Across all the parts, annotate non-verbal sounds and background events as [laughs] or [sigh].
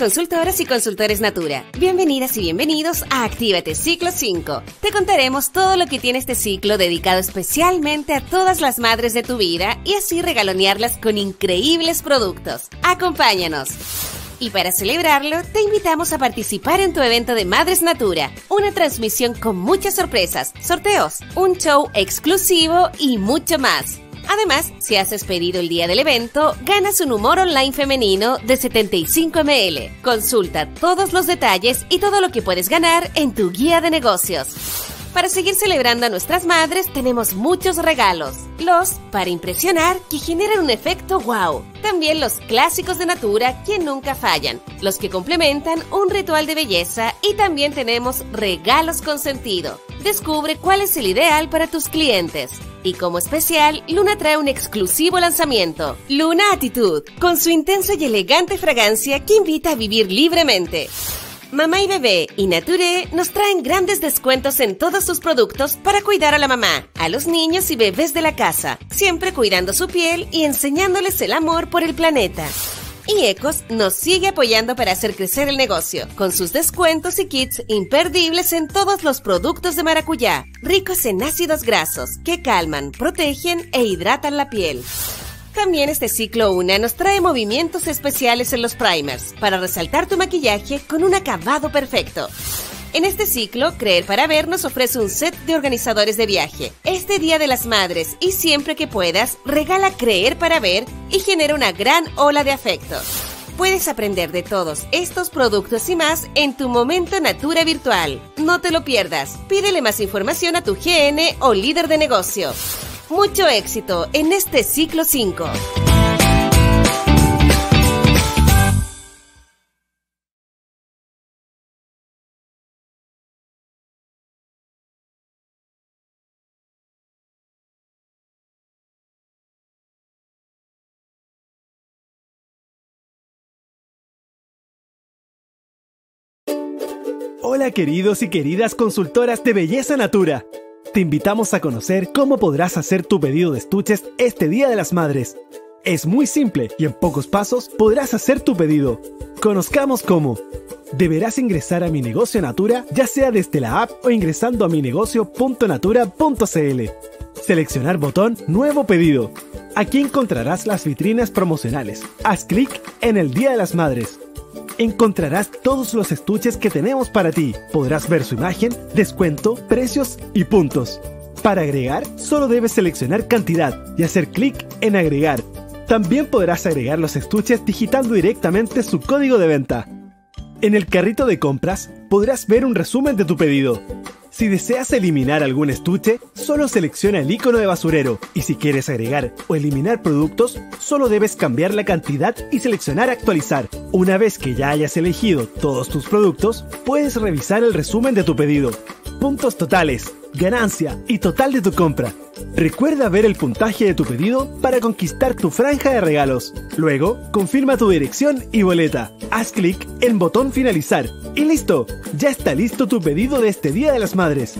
consultoras y consultores Natura. Bienvenidas y bienvenidos a Actívate Ciclo 5. Te contaremos todo lo que tiene este ciclo dedicado especialmente a todas las madres de tu vida y así regalonearlas con increíbles productos. Acompáñanos. Y para celebrarlo, te invitamos a participar en tu evento de Madres Natura, una transmisión con muchas sorpresas, sorteos, un show exclusivo y mucho más. Además, si has despedido el día del evento, ganas un humor online femenino de 75 ml. Consulta todos los detalles y todo lo que puedes ganar en tu guía de negocios. Para seguir celebrando a nuestras madres tenemos muchos regalos. Los para impresionar que generan un efecto wow. También los clásicos de Natura que nunca fallan. Los que complementan un ritual de belleza y también tenemos regalos con sentido. Descubre cuál es el ideal para tus clientes. Y como especial, Luna trae un exclusivo lanzamiento, Luna Attitude, con su intensa y elegante fragancia que invita a vivir libremente. Mamá y Bebé y Nature nos traen grandes descuentos en todos sus productos para cuidar a la mamá, a los niños y bebés de la casa, siempre cuidando su piel y enseñándoles el amor por el planeta y Ecos nos sigue apoyando para hacer crecer el negocio, con sus descuentos y kits imperdibles en todos los productos de maracuyá, ricos en ácidos grasos que calman, protegen e hidratan la piel. También este ciclo UNA nos trae movimientos especiales en los primers para resaltar tu maquillaje con un acabado perfecto. En este ciclo, Creer para Ver nos ofrece un set de organizadores de viaje. Este Día de las Madres y siempre que puedas, regala Creer para Ver y genera una gran ola de afectos. Puedes aprender de todos estos productos y más en tu momento Natura virtual. No te lo pierdas. Pídele más información a tu GN o líder de negocio. Mucho éxito en este ciclo 5. Hola queridos y queridas consultoras de Belleza Natura. Te invitamos a conocer cómo podrás hacer tu pedido de estuches este Día de las Madres. Es muy simple y en pocos pasos podrás hacer tu pedido. Conozcamos cómo. Deberás ingresar a mi negocio Natura, ya sea desde la app o ingresando a mi Seleccionar botón Nuevo pedido. Aquí encontrarás las vitrinas promocionales. Haz clic en el Día de las Madres encontrarás todos los estuches que tenemos para ti. Podrás ver su imagen, descuento, precios y puntos. Para agregar, solo debes seleccionar cantidad y hacer clic en agregar. También podrás agregar los estuches digitando directamente su código de venta. En el carrito de compras podrás ver un resumen de tu pedido. Si deseas eliminar algún estuche, solo selecciona el icono de basurero y si quieres agregar o eliminar productos, solo debes cambiar la cantidad y seleccionar actualizar. Una vez que ya hayas elegido todos tus productos, puedes revisar el resumen de tu pedido puntos totales, ganancia y total de tu compra. Recuerda ver el puntaje de tu pedido para conquistar tu franja de regalos. Luego, confirma tu dirección y boleta. Haz clic en botón finalizar y listo. Ya está listo tu pedido de este Día de las Madres.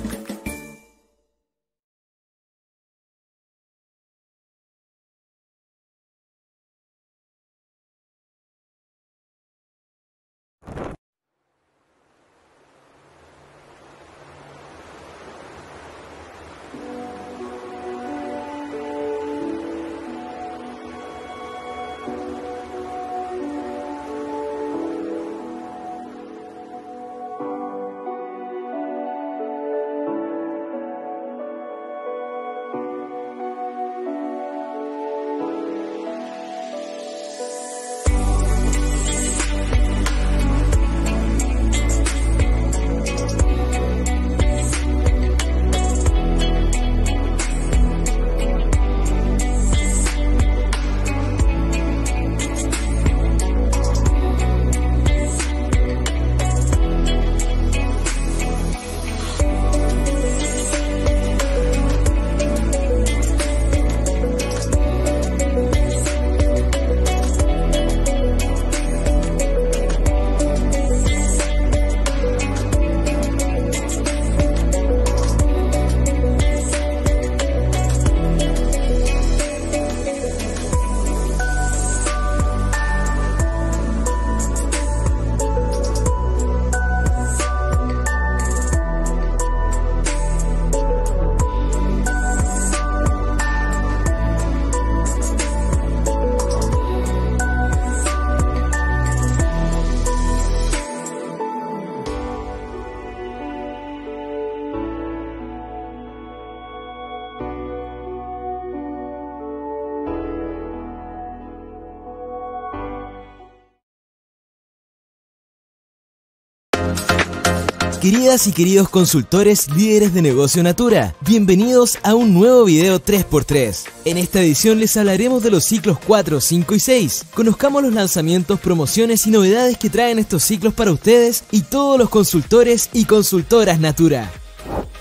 Queridas y queridos consultores líderes de negocio Natura, bienvenidos a un nuevo video 3x3. En esta edición les hablaremos de los ciclos 4, 5 y 6. Conozcamos los lanzamientos, promociones y novedades que traen estos ciclos para ustedes y todos los consultores y consultoras Natura.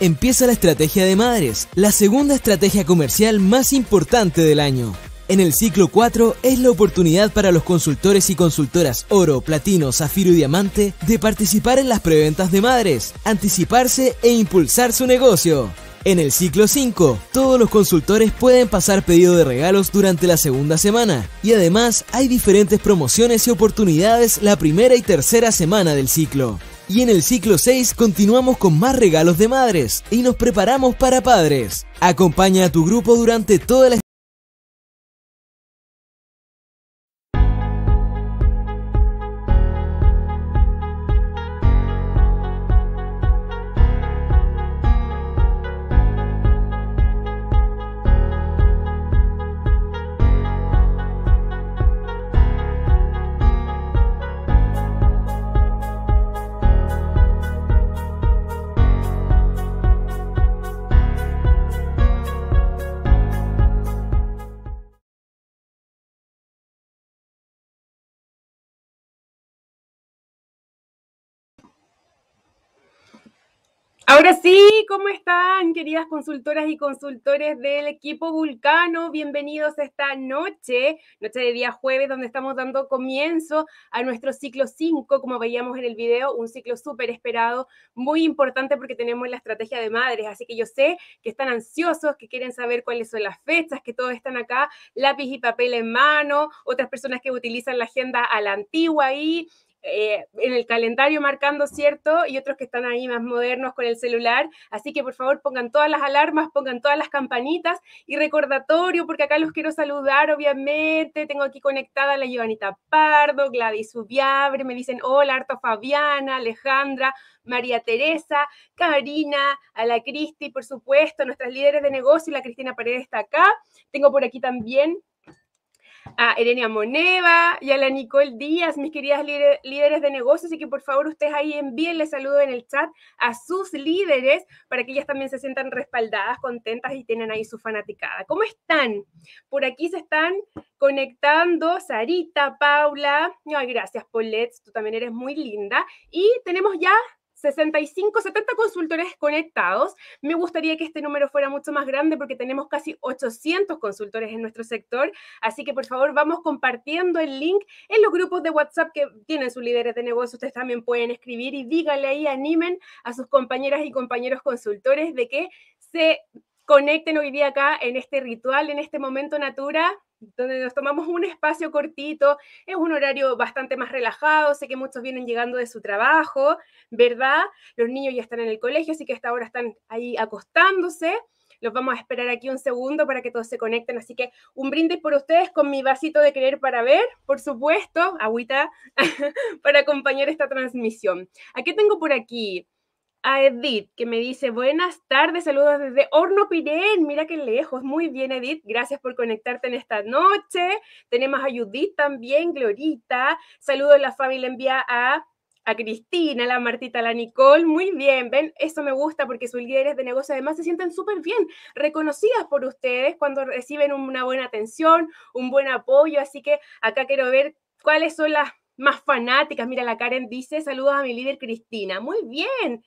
Empieza la estrategia de madres, la segunda estrategia comercial más importante del año. En el ciclo 4 es la oportunidad para los consultores y consultoras oro, platino, zafiro y diamante de participar en las preventas de madres, anticiparse e impulsar su negocio. En el ciclo 5, todos los consultores pueden pasar pedido de regalos durante la segunda semana y además hay diferentes promociones y oportunidades la primera y tercera semana del ciclo. Y en el ciclo 6 continuamos con más regalos de madres y nos preparamos para padres. Acompaña a tu grupo durante toda la Ahora sí, ¿cómo están, queridas consultoras y consultores del equipo Vulcano? Bienvenidos esta noche, noche de día jueves, donde estamos dando comienzo a nuestro ciclo 5, como veíamos en el video, un ciclo súper esperado, muy importante porque tenemos la estrategia de madres, así que yo sé que están ansiosos, que quieren saber cuáles son las fechas, que todos están acá, lápiz y papel en mano, otras personas que utilizan la agenda a la antigua ahí, eh, en el calendario marcando, ¿cierto? Y otros que están ahí más modernos con el celular. Así que por favor pongan todas las alarmas, pongan todas las campanitas y recordatorio, porque acá los quiero saludar, obviamente. Tengo aquí conectada a la Giovanita Pardo, Gladys Ubiabre, me dicen hola, Arto Fabiana, Alejandra, María Teresa, Karina, a la Cristi, por supuesto, nuestras líderes de negocio, la Cristina Paredes está acá. Tengo por aquí también a Erenia Moneva y a la Nicole Díaz, mis queridas líderes de negocios, y que por favor ustedes ahí envíen les saludo en el chat a sus líderes para que ellas también se sientan respaldadas, contentas y tienen ahí su fanaticada. ¿Cómo están? Por aquí se están conectando Sarita, Paula, gracias Paulette, tú también eres muy linda. Y tenemos ya 65, 70 consultores conectados. Me gustaría que este número fuera mucho más grande porque tenemos casi 800 consultores en nuestro sector. Así que por favor vamos compartiendo el link en los grupos de WhatsApp que tienen sus líderes de negocio. Ustedes también pueden escribir y díganle ahí, animen a sus compañeras y compañeros consultores de que se conecten hoy día acá en este ritual, en este momento natura donde nos tomamos un espacio cortito, es un horario bastante más relajado, sé que muchos vienen llegando de su trabajo, ¿verdad? Los niños ya están en el colegio, así que hasta ahora están ahí acostándose. Los vamos a esperar aquí un segundo para que todos se conecten, así que un brindis por ustedes con mi vasito de querer para ver, por supuesto, agüita, [laughs] para acompañar esta transmisión. Aquí tengo por aquí a Edith, que me dice, buenas tardes, saludos desde Horno Pirén, mira qué lejos, muy bien Edith, gracias por conectarte en esta noche. Tenemos a Judith también, Glorita, saludos la familia envía a, a Cristina, la Martita, la Nicole, muy bien, ven, eso me gusta porque sus líderes de negocio además se sienten súper bien, reconocidas por ustedes cuando reciben una buena atención, un buen apoyo, así que acá quiero ver cuáles son las más fanáticas. Mira, la Karen dice, saludos a mi líder Cristina. Muy bien,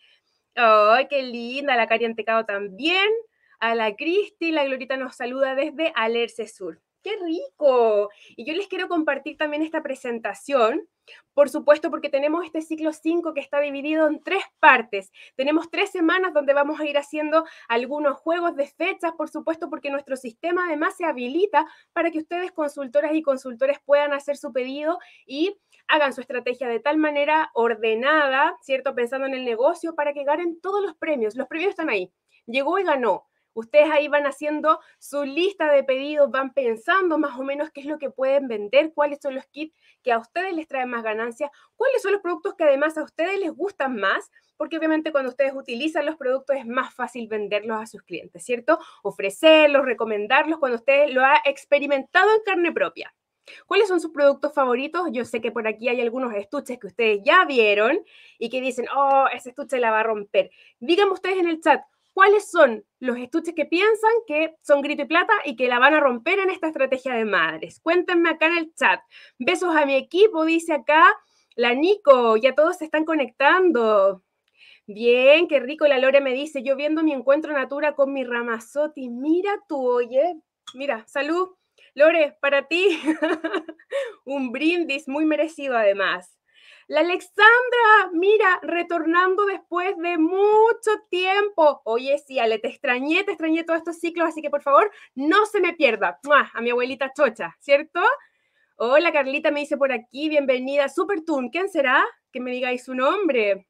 ¡Ay, qué linda! La Cari también. A la Cristi, la Glorita nos saluda desde Alerce Sur qué rico. Y yo les quiero compartir también esta presentación, por supuesto, porque tenemos este ciclo 5 que está dividido en tres partes. Tenemos tres semanas donde vamos a ir haciendo algunos juegos de fechas, por supuesto, porque nuestro sistema además se habilita para que ustedes, consultoras y consultores, puedan hacer su pedido y hagan su estrategia de tal manera ordenada, ¿cierto? Pensando en el negocio para que ganen todos los premios. Los premios están ahí. Llegó y ganó Ustedes ahí van haciendo su lista de pedidos, van pensando más o menos qué es lo que pueden vender, cuáles son los kits que a ustedes les traen más ganancias, cuáles son los productos que además a ustedes les gustan más, porque obviamente cuando ustedes utilizan los productos es más fácil venderlos a sus clientes, ¿cierto? Ofrecerlos, recomendarlos cuando ustedes lo ha experimentado en carne propia. ¿Cuáles son sus productos favoritos? Yo sé que por aquí hay algunos estuches que ustedes ya vieron y que dicen, oh, ese estuche la va a romper. Díganme ustedes en el chat, cuáles son los estuches que piensan que son grito y plata y que la van a romper en esta estrategia de madres. Cuéntenme acá en el chat. Besos a mi equipo, dice acá la Nico, ya todos se están conectando. Bien, qué rico. La Lore me dice, yo viendo mi encuentro natura con mi Ramazotti. Mira tú, oye. Mira, salud. Lore, para ti. [laughs] Un brindis muy merecido además. La Alexandra, mira, retornando después de muy mucho tiempo. Oye, sí, Ale, te extrañé, te extrañé todos estos ciclos, así que por favor, no se me pierda. A mi abuelita Chocha, ¿cierto? Hola, Carlita me dice por aquí, bienvenida. Supertun, ¿quién será? Que me digáis su nombre.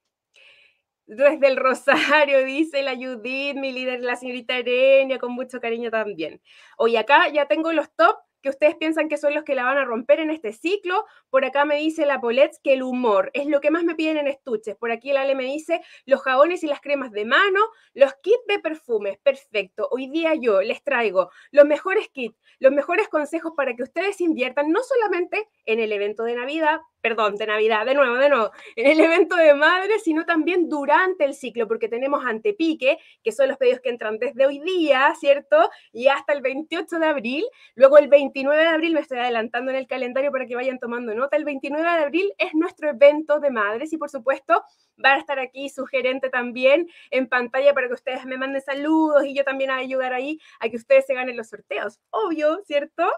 Desde el Rosario, [laughs] dice la Judith, mi líder, la señorita Erenia, con mucho cariño también. Hoy acá ya tengo los top que ustedes piensan que son los que la van a romper en este ciclo. Por acá me dice la Polet que el humor es lo que más me piden en estuches. Por aquí la Ale me dice los jabones y las cremas de mano, los kits de perfumes. Perfecto. Hoy día yo les traigo los mejores kits, los mejores consejos para que ustedes inviertan no solamente en el evento de Navidad, perdón, de Navidad, de nuevo, de nuevo, en el evento de madres, sino también durante el ciclo, porque tenemos antepique, que son los pedidos que entran desde hoy día, ¿cierto? Y hasta el 28 de abril. Luego el 29 de abril, me estoy adelantando en el calendario para que vayan tomando nota, el 29 de abril es nuestro evento de madres y por supuesto va a estar aquí su gerente también en pantalla para que ustedes me manden saludos y yo también a ayudar ahí a que ustedes se ganen los sorteos, obvio, ¿cierto?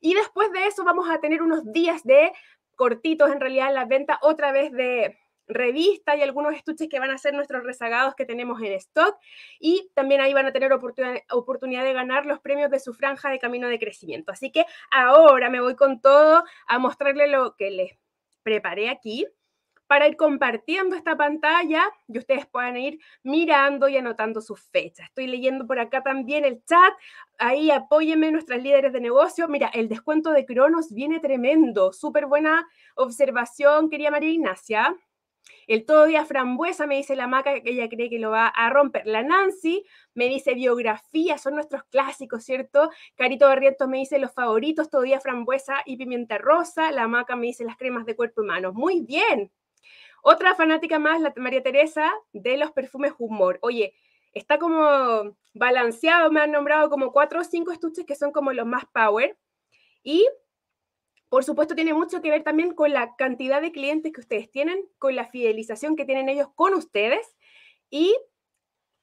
Y después de eso vamos a tener unos días de cortitos en realidad las la venta otra vez de revista y algunos estuches que van a ser nuestros rezagados que tenemos en stock y también ahí van a tener oportunidad de ganar los premios de su franja de camino de crecimiento. Así que ahora me voy con todo a mostrarle lo que les preparé aquí para ir compartiendo esta pantalla y ustedes puedan ir mirando y anotando sus fechas. Estoy leyendo por acá también el chat. Ahí apóyenme nuestras líderes de negocio. Mira, el descuento de Cronos viene tremendo. Súper buena observación, quería María Ignacia. El todo día frambuesa, me dice la maca, que ella cree que lo va a romper. La Nancy me dice biografía, son nuestros clásicos, ¿cierto? Carito Barrientos me dice los favoritos, todavía frambuesa y pimienta rosa. La maca me dice las cremas de cuerpo humano. Muy bien, otra fanática más, la María Teresa, de los perfumes Humor. Oye, está como balanceado, me han nombrado como cuatro o cinco estuches que son como los más power. Y, por supuesto, tiene mucho que ver también con la cantidad de clientes que ustedes tienen, con la fidelización que tienen ellos con ustedes y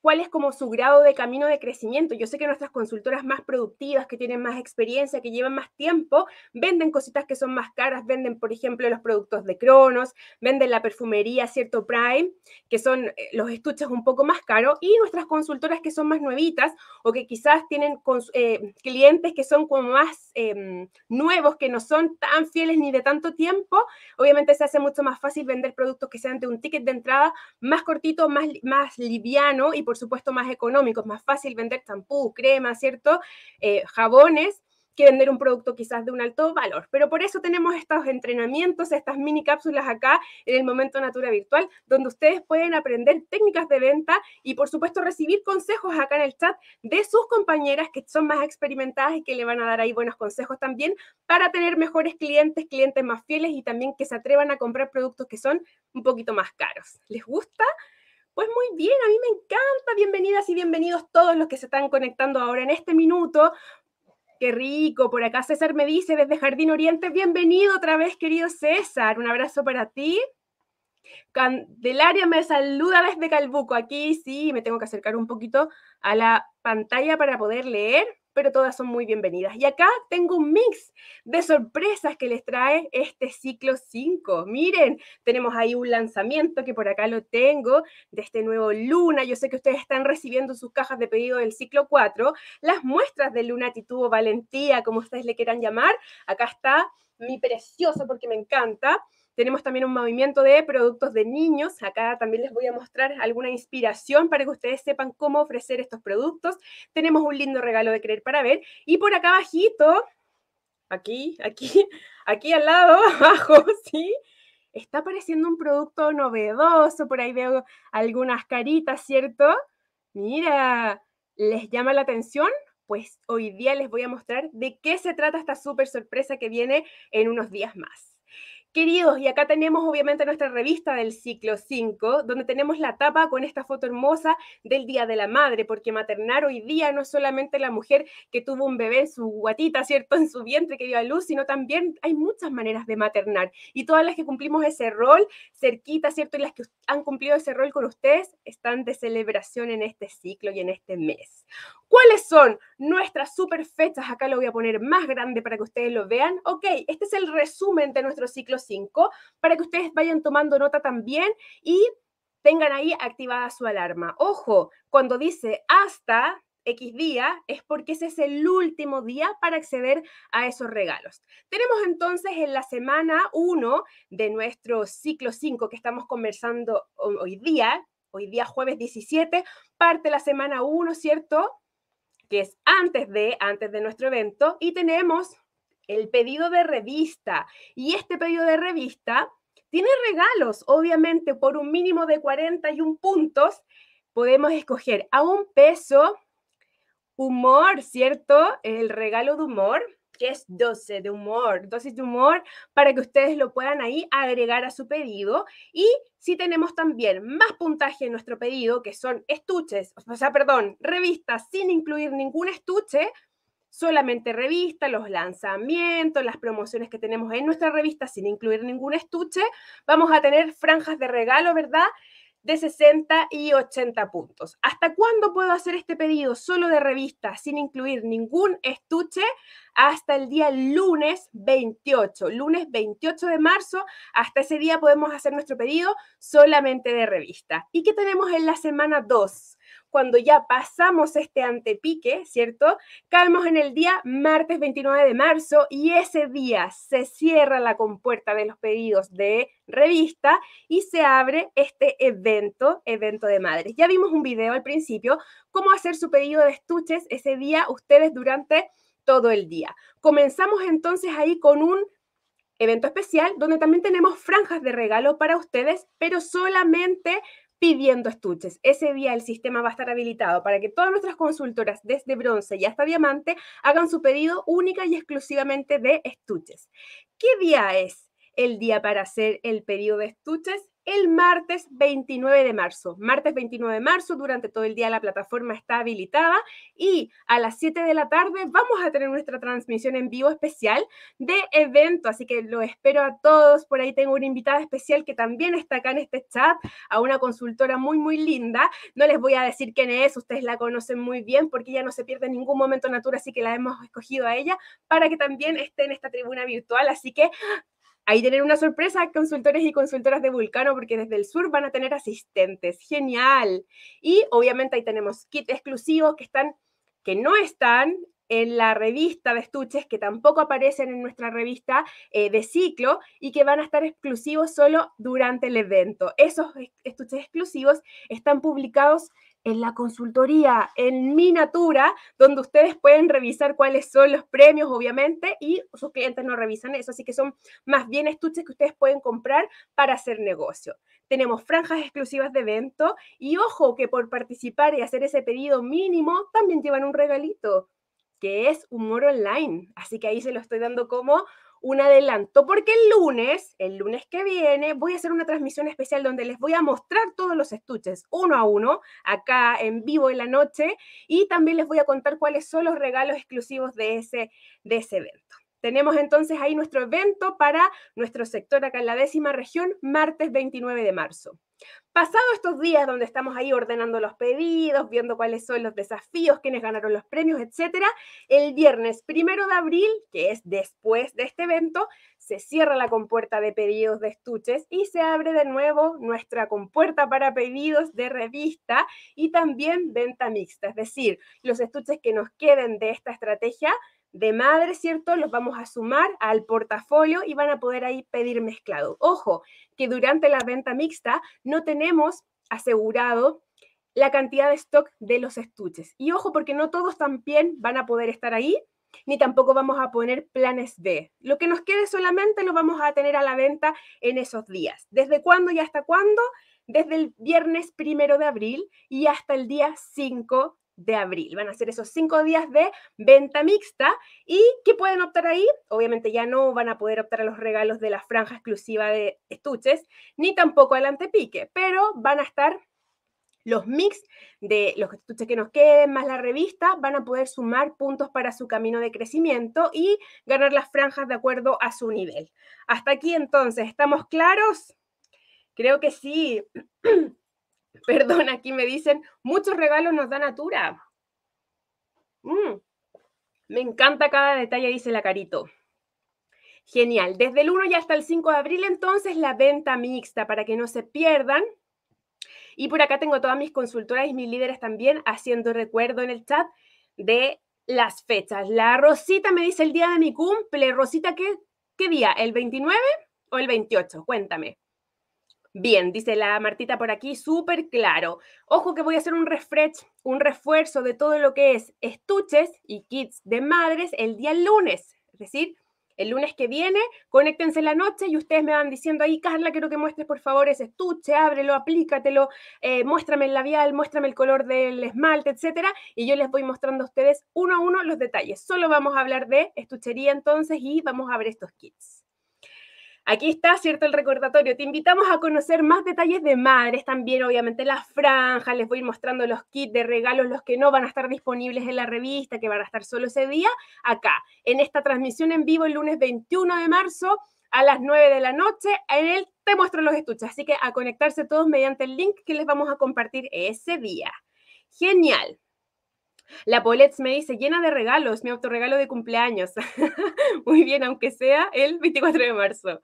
cuál es como su grado de camino de crecimiento. Yo sé que nuestras consultoras más productivas, que tienen más experiencia, que llevan más tiempo, venden cositas que son más caras, venden, por ejemplo, los productos de Cronos, venden la perfumería, ¿cierto? Prime, que son eh, los estuches un poco más caros, y nuestras consultoras que son más nuevitas o que quizás tienen eh, clientes que son como más em, nuevos, que no son tan fieles ni de tanto tiempo, obviamente se hace mucho más fácil vender productos que sean de un ticket de entrada más cortito, más, más liviano y por por supuesto, más económicos, más fácil vender champú, crema, ¿cierto? Eh, jabones que vender un producto quizás de un alto valor. Pero por eso tenemos estos entrenamientos, estas mini cápsulas acá en el Momento Natura Virtual, donde ustedes pueden aprender técnicas de venta y por supuesto recibir consejos acá en el chat de sus compañeras que son más experimentadas y que le van a dar ahí buenos consejos también para tener mejores clientes, clientes más fieles y también que se atrevan a comprar productos que son un poquito más caros. ¿Les gusta? Pues muy bien, a mí me encanta. Bienvenidas y bienvenidos todos los que se están conectando ahora en este minuto. Qué rico, por acá César me dice desde Jardín Oriente, bienvenido otra vez, querido César. Un abrazo para ti. Candelaria me saluda desde Calbuco. Aquí sí, me tengo que acercar un poquito a la pantalla para poder leer pero todas son muy bienvenidas. Y acá tengo un mix de sorpresas que les trae este ciclo 5. Miren, tenemos ahí un lanzamiento que por acá lo tengo de este nuevo Luna. Yo sé que ustedes están recibiendo sus cajas de pedido del ciclo 4, las muestras de Luna o Valentía, como ustedes le quieran llamar. Acá está mi precioso porque me encanta. Tenemos también un movimiento de productos de niños. Acá también les voy a mostrar alguna inspiración para que ustedes sepan cómo ofrecer estos productos. Tenemos un lindo regalo de Creer para Ver. Y por acá abajito, aquí, aquí, aquí al lado, [laughs] abajo, ¿sí? Está apareciendo un producto novedoso. Por ahí veo algunas caritas, ¿cierto? Mira, ¿les llama la atención? Pues hoy día les voy a mostrar de qué se trata esta súper sorpresa que viene en unos días más. Queridos, y acá tenemos obviamente nuestra revista del ciclo 5, donde tenemos la tapa con esta foto hermosa del Día de la Madre, porque maternar hoy día no es solamente la mujer que tuvo un bebé su guatita, ¿cierto? En su vientre que dio a luz, sino también hay muchas maneras de maternar. Y todas las que cumplimos ese rol cerquita, ¿cierto? Y las que han cumplido ese rol con ustedes están de celebración en este ciclo y en este mes. ¿Cuáles son nuestras super fechas? Acá lo voy a poner más grande para que ustedes lo vean. Ok, este es el resumen de nuestro ciclo 5, para que ustedes vayan tomando nota también y tengan ahí activada su alarma. Ojo, cuando dice hasta X día es porque ese es el último día para acceder a esos regalos. Tenemos entonces en la semana 1 de nuestro ciclo 5 que estamos conversando hoy día, hoy día jueves 17, parte la semana 1, ¿cierto? que es antes de, antes de nuestro evento, y tenemos el pedido de revista. Y este pedido de revista tiene regalos, obviamente, por un mínimo de 41 puntos. Podemos escoger a un peso, humor, ¿cierto? El regalo de humor, que es 12 de humor, dosis de humor, para que ustedes lo puedan ahí agregar a su pedido. Y si tenemos también más puntaje en nuestro pedido, que son estuches, o sea, perdón, revistas sin incluir ningún estuche, solamente revista, los lanzamientos, las promociones que tenemos en nuestra revista sin incluir ningún estuche, vamos a tener franjas de regalo, ¿verdad? de 60 y 80 puntos. ¿Hasta cuándo puedo hacer este pedido solo de revista sin incluir ningún estuche? Hasta el día lunes 28, lunes 28 de marzo, hasta ese día podemos hacer nuestro pedido solamente de revista. ¿Y qué tenemos en la semana 2? cuando ya pasamos este antepique, ¿cierto? Caemos en el día martes 29 de marzo y ese día se cierra la compuerta de los pedidos de revista y se abre este evento, evento de madres. Ya vimos un video al principio, cómo hacer su pedido de estuches ese día ustedes durante todo el día. Comenzamos entonces ahí con un evento especial donde también tenemos franjas de regalo para ustedes, pero solamente pidiendo estuches. Ese día el sistema va a estar habilitado para que todas nuestras consultoras, desde bronce y hasta diamante, hagan su pedido única y exclusivamente de estuches. ¿Qué día es el día para hacer el pedido de estuches? el martes 29 de marzo. Martes 29 de marzo, durante todo el día la plataforma está habilitada y a las 7 de la tarde vamos a tener nuestra transmisión en vivo especial de evento, así que lo espero a todos. Por ahí tengo una invitada especial que también está acá en este chat, a una consultora muy, muy linda. No les voy a decir quién es, ustedes la conocen muy bien porque ella no se pierde en ningún momento natura, así que la hemos escogido a ella para que también esté en esta tribuna virtual. Así que Ahí tener una sorpresa, consultores y consultoras de Vulcano, porque desde el sur van a tener asistentes. Genial. Y obviamente ahí tenemos kits exclusivos que están que no están en la revista de estuches que tampoco aparecen en nuestra revista eh, de ciclo y que van a estar exclusivos solo durante el evento. Esos estuches exclusivos están publicados en la consultoría, en Minatura, donde ustedes pueden revisar cuáles son los premios, obviamente, y sus clientes no revisan eso, así que son más bien estuches que ustedes pueden comprar para hacer negocio. Tenemos franjas exclusivas de evento y ojo que por participar y hacer ese pedido mínimo también llevan un regalito que es humor online. Así que ahí se lo estoy dando como un adelanto, porque el lunes, el lunes que viene, voy a hacer una transmisión especial donde les voy a mostrar todos los estuches uno a uno, acá en vivo en la noche, y también les voy a contar cuáles son los regalos exclusivos de ese, de ese evento. Tenemos entonces ahí nuestro evento para nuestro sector acá en la décima región, martes 29 de marzo. Pasado estos días donde estamos ahí ordenando los pedidos, viendo cuáles son los desafíos, quiénes ganaron los premios, etcétera, el viernes primero de abril, que es después de este evento, se cierra la compuerta de pedidos de estuches y se abre de nuevo nuestra compuerta para pedidos de revista y también venta mixta. Es decir, los estuches que nos queden de esta estrategia de madre, ¿cierto? Los vamos a sumar al portafolio y van a poder ahí pedir mezclado. Ojo, que durante la venta mixta no tenemos asegurado la cantidad de stock de los estuches. Y ojo, porque no todos también van a poder estar ahí, ni tampoco vamos a poner planes B. Lo que nos quede solamente lo vamos a tener a la venta en esos días. ¿Desde cuándo y hasta cuándo? Desde el viernes primero de abril y hasta el día 5 de abril. Van a ser esos cinco días de venta mixta. ¿Y que pueden optar ahí? Obviamente ya no van a poder optar a los regalos de la franja exclusiva de estuches, ni tampoco al antepique, pero van a estar los mix de los estuches que nos queden, más la revista, van a poder sumar puntos para su camino de crecimiento y ganar las franjas de acuerdo a su nivel. Hasta aquí entonces, ¿estamos claros? Creo que sí. [clears throat] [laughs] Perdón, aquí me dicen, muchos regalos nos da Natura. Mm. me encanta cada detalle, dice la Carito. Genial. Desde el 1 y hasta el 5 de abril, entonces, la venta mixta para que no se pierdan. Y por acá tengo todas mis consultoras y mis líderes también haciendo recuerdo en el chat de las fechas. La Rosita me dice el día de mi cumple. Rosita, ¿qué, qué día? ¿El 29 o el 28? Cuéntame. Bien, dice la Martita por aquí, súper claro. Ojo que voy a hacer un refresh, un refuerzo de todo lo que es estuches y kits de madres el día lunes. Es decir, el lunes que viene, conéctense en la noche y ustedes me van diciendo ahí, Carla, quiero que muestres por favor ese estuche, ábrelo, aplícatelo, eh, muéstrame el labial, muéstrame el color del esmalte, etcétera. Y yo les voy mostrando a ustedes uno a uno los detalles. Solo vamos a hablar de estuchería entonces y vamos a ver estos kits. Aquí está, ¿cierto? El recordatorio. Te invitamos a conocer más detalles de madres, también obviamente las franjas, les voy a ir mostrando los kits de regalos, los que no van a estar disponibles en la revista, que van a estar solo ese día, acá, en esta transmisión en vivo el lunes 21 de marzo a las 9 de la noche en el Te Muestro los Estuches. Así que a conectarse todos mediante el link que les vamos a compartir ese día. Genial. La Paulette me dice, llena de regalos, mi autorregalo de cumpleaños. [laughs] Muy bien, aunque sea el 24 de marzo.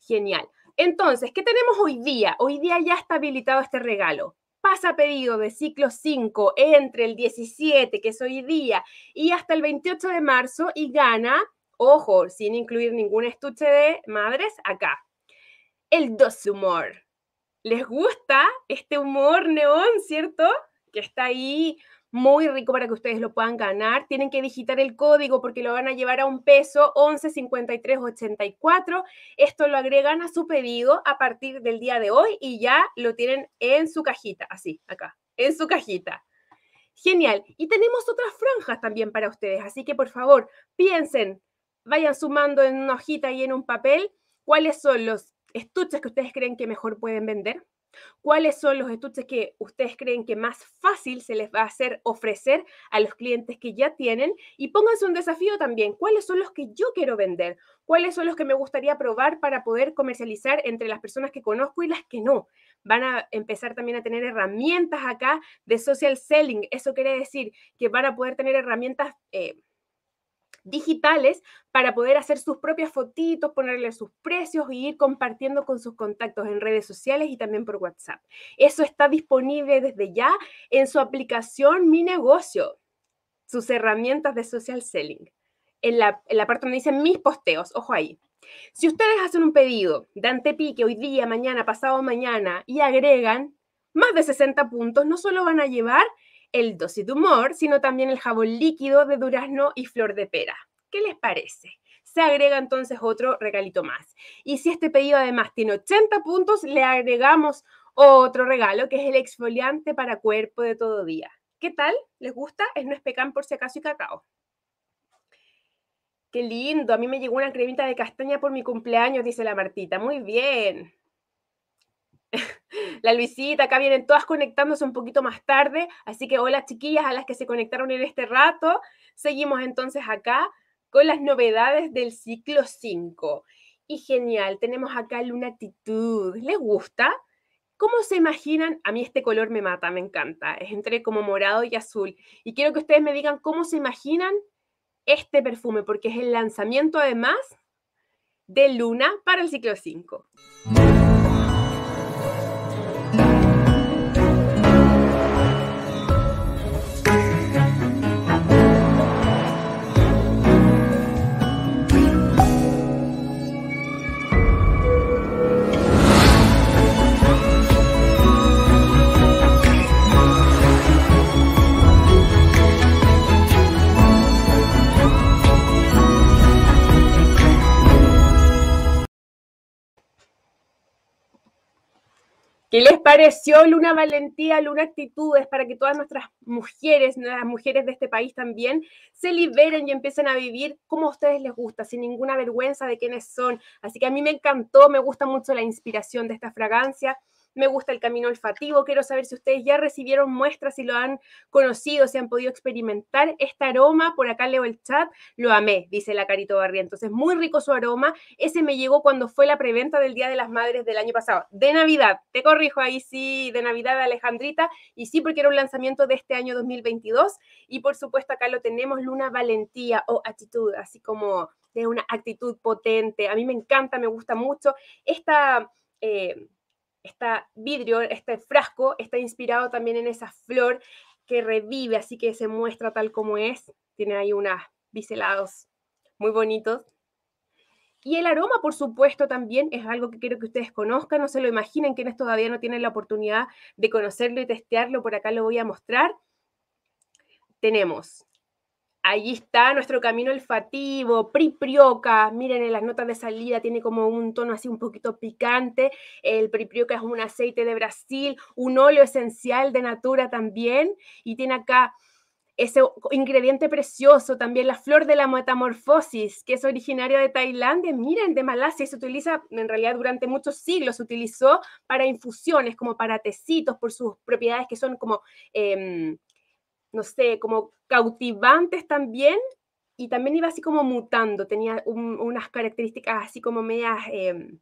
Genial. Entonces, ¿qué tenemos hoy día? Hoy día ya está habilitado este regalo. Pasa pedido de ciclo 5 entre el 17, que es hoy día, y hasta el 28 de marzo y gana, ojo, sin incluir ningún estuche de madres, acá. El dos humor. ¿Les gusta este humor neón, cierto? Que está ahí muy rico para que ustedes lo puedan ganar. Tienen que digitar el código porque lo van a llevar a un peso 115384. Esto lo agregan a su pedido a partir del día de hoy y ya lo tienen en su cajita, así, acá, en su cajita. Genial. Y tenemos otras franjas también para ustedes, así que por favor, piensen, vayan sumando en una hojita y en un papel cuáles son los estuches que ustedes creen que mejor pueden vender ¿Cuáles son los estuches que ustedes creen que más fácil se les va a hacer ofrecer a los clientes que ya tienen? Y pónganse un desafío también. ¿Cuáles son los que yo quiero vender? ¿Cuáles son los que me gustaría probar para poder comercializar entre las personas que conozco y las que no? Van a empezar también a tener herramientas acá de social selling. Eso quiere decir que van a poder tener herramientas... Eh, digitales para poder hacer sus propias fotitos, ponerle sus precios y ir compartiendo con sus contactos en redes sociales y también por WhatsApp. Eso está disponible desde ya en su aplicación Mi Negocio, sus herramientas de social selling. En la, en parte donde dicen mis posteos, ojo ahí. Si ustedes hacen un pedido de antepique hoy día, mañana, pasado mañana y agregan más de 60 puntos, no solo van a llevar el dosis de humor, sino también el jabón líquido de durazno y flor de pera. ¿Qué les parece? Se agrega entonces otro regalito más. Y si este pedido además tiene 80 puntos, le agregamos otro regalo que es el exfoliante para cuerpo de todo día. ¿Qué tal? ¿Les gusta? Es no pecan por si acaso y cacao. Qué lindo, a mí me llegó una cremita de castaña por mi cumpleaños, dice la Martita. Muy bien. [laughs] la Luisita, acá vienen todas conectándose un poquito más tarde, así que hola chiquillas a las que se conectaron en este rato. Seguimos entonces acá con las novedades del ciclo 5. Y genial, tenemos acá Luna Actitud. ¿Les gusta? ¿Cómo se imaginan? A mí este color me mata, me encanta. Es entre como morado y azul. Y quiero que ustedes me digan cómo se imaginan este perfume, porque es el lanzamiento además de Luna para el ciclo 5. ¿Qué les pareció Luna Valentía, Luna Actitudes, para que todas nuestras mujeres, las mujeres de este país también, se liberen y empiecen a vivir como a ustedes les gusta, sin ninguna vergüenza de quiénes son? Así que a mí me encantó, me gusta mucho la inspiración de esta fragancia me gusta el camino olfativo, quiero saber si ustedes ya recibieron muestras, si lo han conocido, si han podido experimentar este aroma, por acá leo el chat, lo amé, dice la Carito Barrientos, Entonces, muy rico su aroma, ese me llegó cuando fue la preventa del Día de las Madres del año pasado, de Navidad, te corrijo ahí sí, de Navidad Alejandrita, y sí porque era un lanzamiento de este año 2022, y por supuesto acá lo tenemos, Luna Valentía o actitud, así como de una actitud potente. A mí me encanta, me gusta mucho esta eh, este vidrio, este frasco, está inspirado también en esa flor que revive, así que se muestra tal como es. Tiene ahí unos biselados muy bonitos. Y el aroma, por supuesto, también es algo que quiero que ustedes conozcan, no se lo imaginen, quienes todavía no tienen la oportunidad de conocerlo y testearlo, por acá lo voy a mostrar. Tenemos Ahí está nuestro camino olfativo, priprioca. Miren, en las notas de salida tiene como un tono así un poquito picante. El priprioca es un aceite de Brasil, un óleo esencial de natura también. Y tiene acá ese ingrediente precioso, también la flor de la metamorfosis, que es originaria de Tailandia, miren, de Malasia, se utiliza, en realidad durante muchos siglos se utilizó para infusiones, como para tecitos, por sus propiedades que son como em, no sé, como cautivantes también, y también iba así como mutando, tenía unas características así como medias em,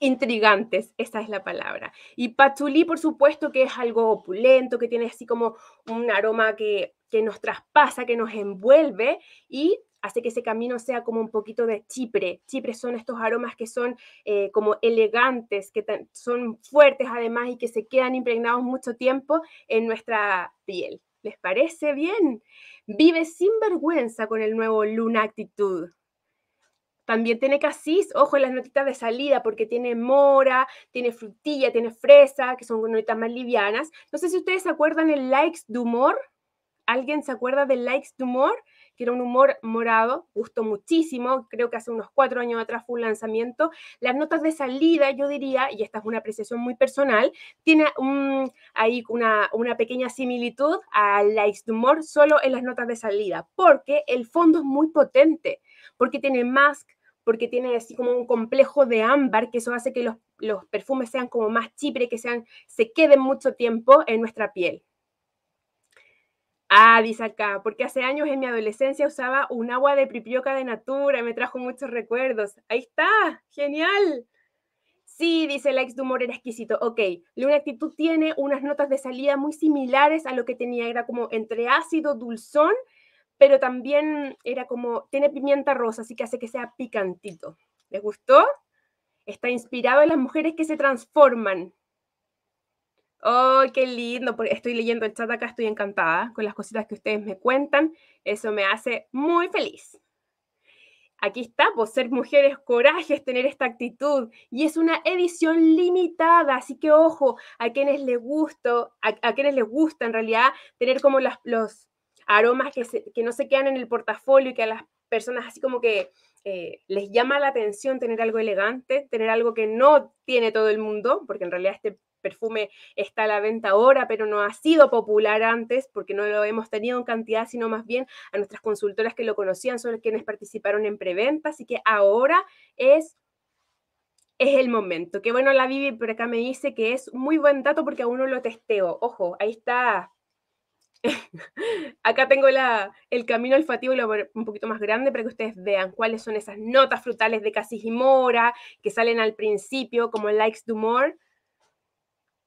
intrigantes, esa es la palabra. Y patchouli, por supuesto, que es algo opulento, que tiene así como un aroma que, que nos traspasa, que nos envuelve, y hace que ese camino sea como un poquito de chipre. Chipre son estos aromas que son eh, como elegantes, que son fuertes además y que se quedan impregnados mucho tiempo en nuestra piel. ¿Les parece bien? Vive sin vergüenza con el nuevo Luna Actitud. También tiene casis, ojo en las notitas de salida, porque tiene mora, tiene frutilla, tiene fresa, que son notitas más livianas. No sé si ustedes se acuerdan el likes de ¿Alguien se acuerda del likes de que era un humor morado, gustó muchísimo, creo que hace unos cuatro años atrás fue un lanzamiento. Las notas de salida, yo diría, y esta es una apreciación muy personal, tiene ahí una, una pequeña similitud a Likes de Humor solo en las notas de salida, porque el fondo es muy potente, porque tiene mask, porque tiene así como un complejo de ámbar, que eso hace que los, perfumes sean como más chipre, que sean, se queden mucho tiempo en nuestra piel. Ah, dice acá, porque hace años en mi adolescencia usaba un agua de pripioca de natura, y me trajo muchos recuerdos. Ahí está, genial. Sí, dice la ex de humor era exquisito. Ok, Luna Actitud tiene unas notas de salida muy similares a lo que tenía, era como entre ácido, dulzón, pero también era como, tiene pimienta rosa, así que hace que sea picantito. ¿Les gustó? Está inspirado en las mujeres que se transforman. ¡Oh, qué lindo! Estoy leyendo el chat acá, estoy encantada con las cositas que ustedes me cuentan. Eso me hace muy feliz. Aquí está, por ser mujeres, coraje es tener esta actitud. Y es una edición limitada, así que ojo a quienes les gusta, a, quienes les gusta en realidad tener como las, los aromas que, no se quedan en el portafolio y que a las personas así como que eh, les llama la atención tener algo elegante, tener algo que no tiene todo el mundo, porque en realidad este perfume está a la venta ahora, pero no ha sido popular antes porque no lo hemos tenido en cantidad, sino más bien a nuestras consultoras que lo conocían, son quienes participaron en preventa, así que ahora es es el momento. Qué bueno, la Vivi por acá me dice que es muy buen dato porque aún no lo testeo. Ojo, ahí está. [laughs] acá tengo la, el camino olfativo un poquito más grande para que ustedes vean cuáles son esas notas frutales de casis y mora que salen al principio como likes to more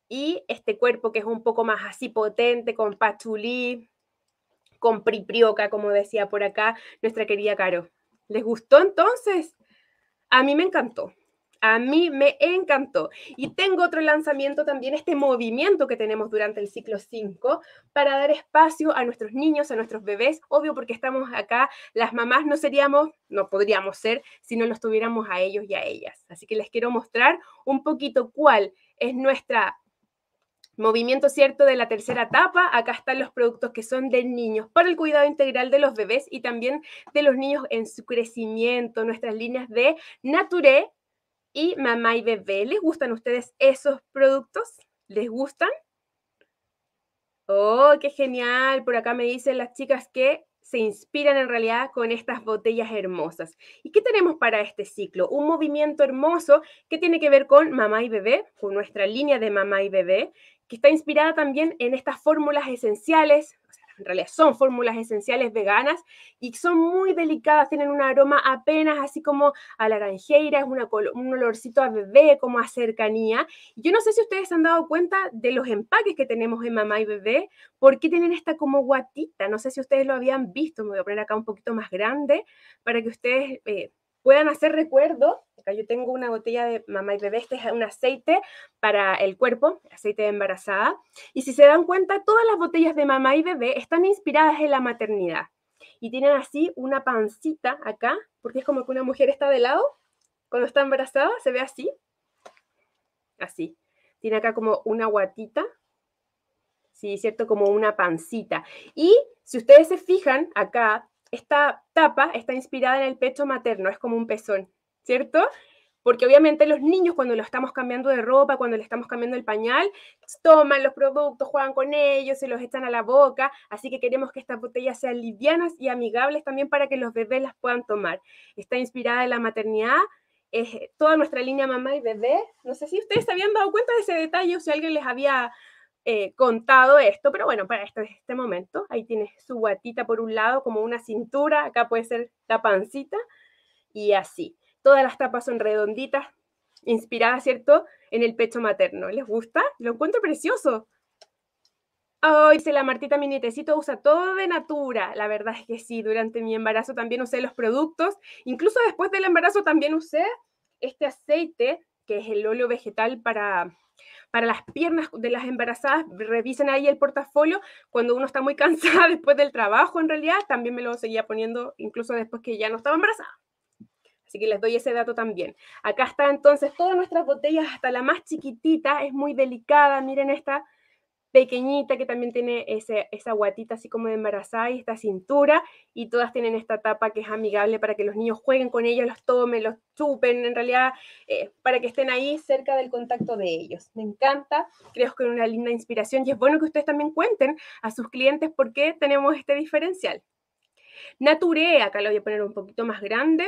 y este cuerpo que es un poco más así potente, con pachulí, con priprioca, como decía por acá nuestra querida Caro. ¿Les gustó entonces? A mí me encantó. A mí me encantó. Y tengo otro lanzamiento también, este movimiento que tenemos durante el ciclo 5 para dar espacio a nuestros niños, a nuestros bebés. Obvio porque estamos acá, las mamás no seríamos, no podríamos ser si no los tuviéramos a ellos y a ellas. Así que les quiero mostrar un poquito cuál es nuestra Movimiento cierto de la tercera etapa. Acá están los productos que son de niños para el cuidado integral de los bebés y también de los niños en su crecimiento. Nuestras líneas de Nature y Mamá y Bebé. ¿Les gustan ustedes esos productos? ¿Les gustan? Oh, qué genial. Por acá me dicen las chicas que se inspiran en realidad con estas botellas hermosas. ¿Y qué tenemos para este ciclo? Un movimiento hermoso que tiene que ver con mamá y bebé, con nuestra línea de mamá y bebé, que está inspirada también en estas fórmulas esenciales, en realidad son fórmulas esenciales veganas y son muy delicadas, tienen un aroma apenas así como a laranjeira, es un olorcito a bebé, como a cercanía. Yo no sé si ustedes han dado cuenta de los empaques que tenemos en mamá y bebé, porque tienen esta como guatita, no sé si ustedes lo habían visto, me voy a poner acá un poquito más grande para que ustedes... Eh, puedan hacer recuerdo. Acá yo tengo una botella de mamá y bebé, este es un aceite para el cuerpo, aceite de embarazada. Y si se dan cuenta, todas las botellas de mamá y bebé están inspiradas en la maternidad. Y tienen así una pancita acá, porque es como que una mujer está de lado, cuando está embarazada, se ve así. Así. Tiene acá como una guatita, ¿sí? ¿Cierto? Como una pancita. Y si ustedes se fijan acá, esta tapa está inspirada en el pecho materno, es como un pezón, ¿cierto? Porque obviamente los niños cuando lo estamos cambiando de ropa, cuando le estamos cambiando el pañal, toman los productos, juegan con ellos, se los echan a la boca, así que queremos que estas botellas sean livianas y amigables también para que los bebés las puedan tomar. Está inspirada en la maternidad, es toda nuestra línea mamá y bebé. No sé si ustedes se habían dado cuenta de ese detalle o si alguien les había eh, contado esto, pero bueno, para este, este momento, ahí tiene su guatita por un lado, como una cintura, acá puede ser la pancita, y así. Todas las tapas son redonditas, inspiradas, ¿cierto?, en el pecho materno. ¿Les gusta? Lo encuentro precioso. ¡Ay! Se la Martita, Minitecito usa todo de natura. La verdad es que sí, durante mi embarazo también usé los productos. Incluso después del embarazo también usé este aceite, que es el óleo vegetal para para las piernas de las embarazadas, revisen ahí el portafolio. Cuando uno está muy [laughs] cansada después del trabajo, en realidad, también me lo seguía poniendo incluso después que ya no estaba embarazada. Así que les doy ese dato también. Acá está entonces todas nuestras botellas, hasta la más chiquitita, es muy delicada. Miren esta, pequeñita que también tiene esa guatita así como de embarazada y esta cintura y todas tienen esta tapa que es amigable para que los niños jueguen con ellos, los tomen, los chupen, en realidad eh, para que estén ahí cerca del contacto de ellos. Me encanta, creo que es una linda inspiración y es bueno que ustedes también cuenten a sus clientes por qué tenemos este diferencial. Nature, acá lo voy a poner un poquito más grande,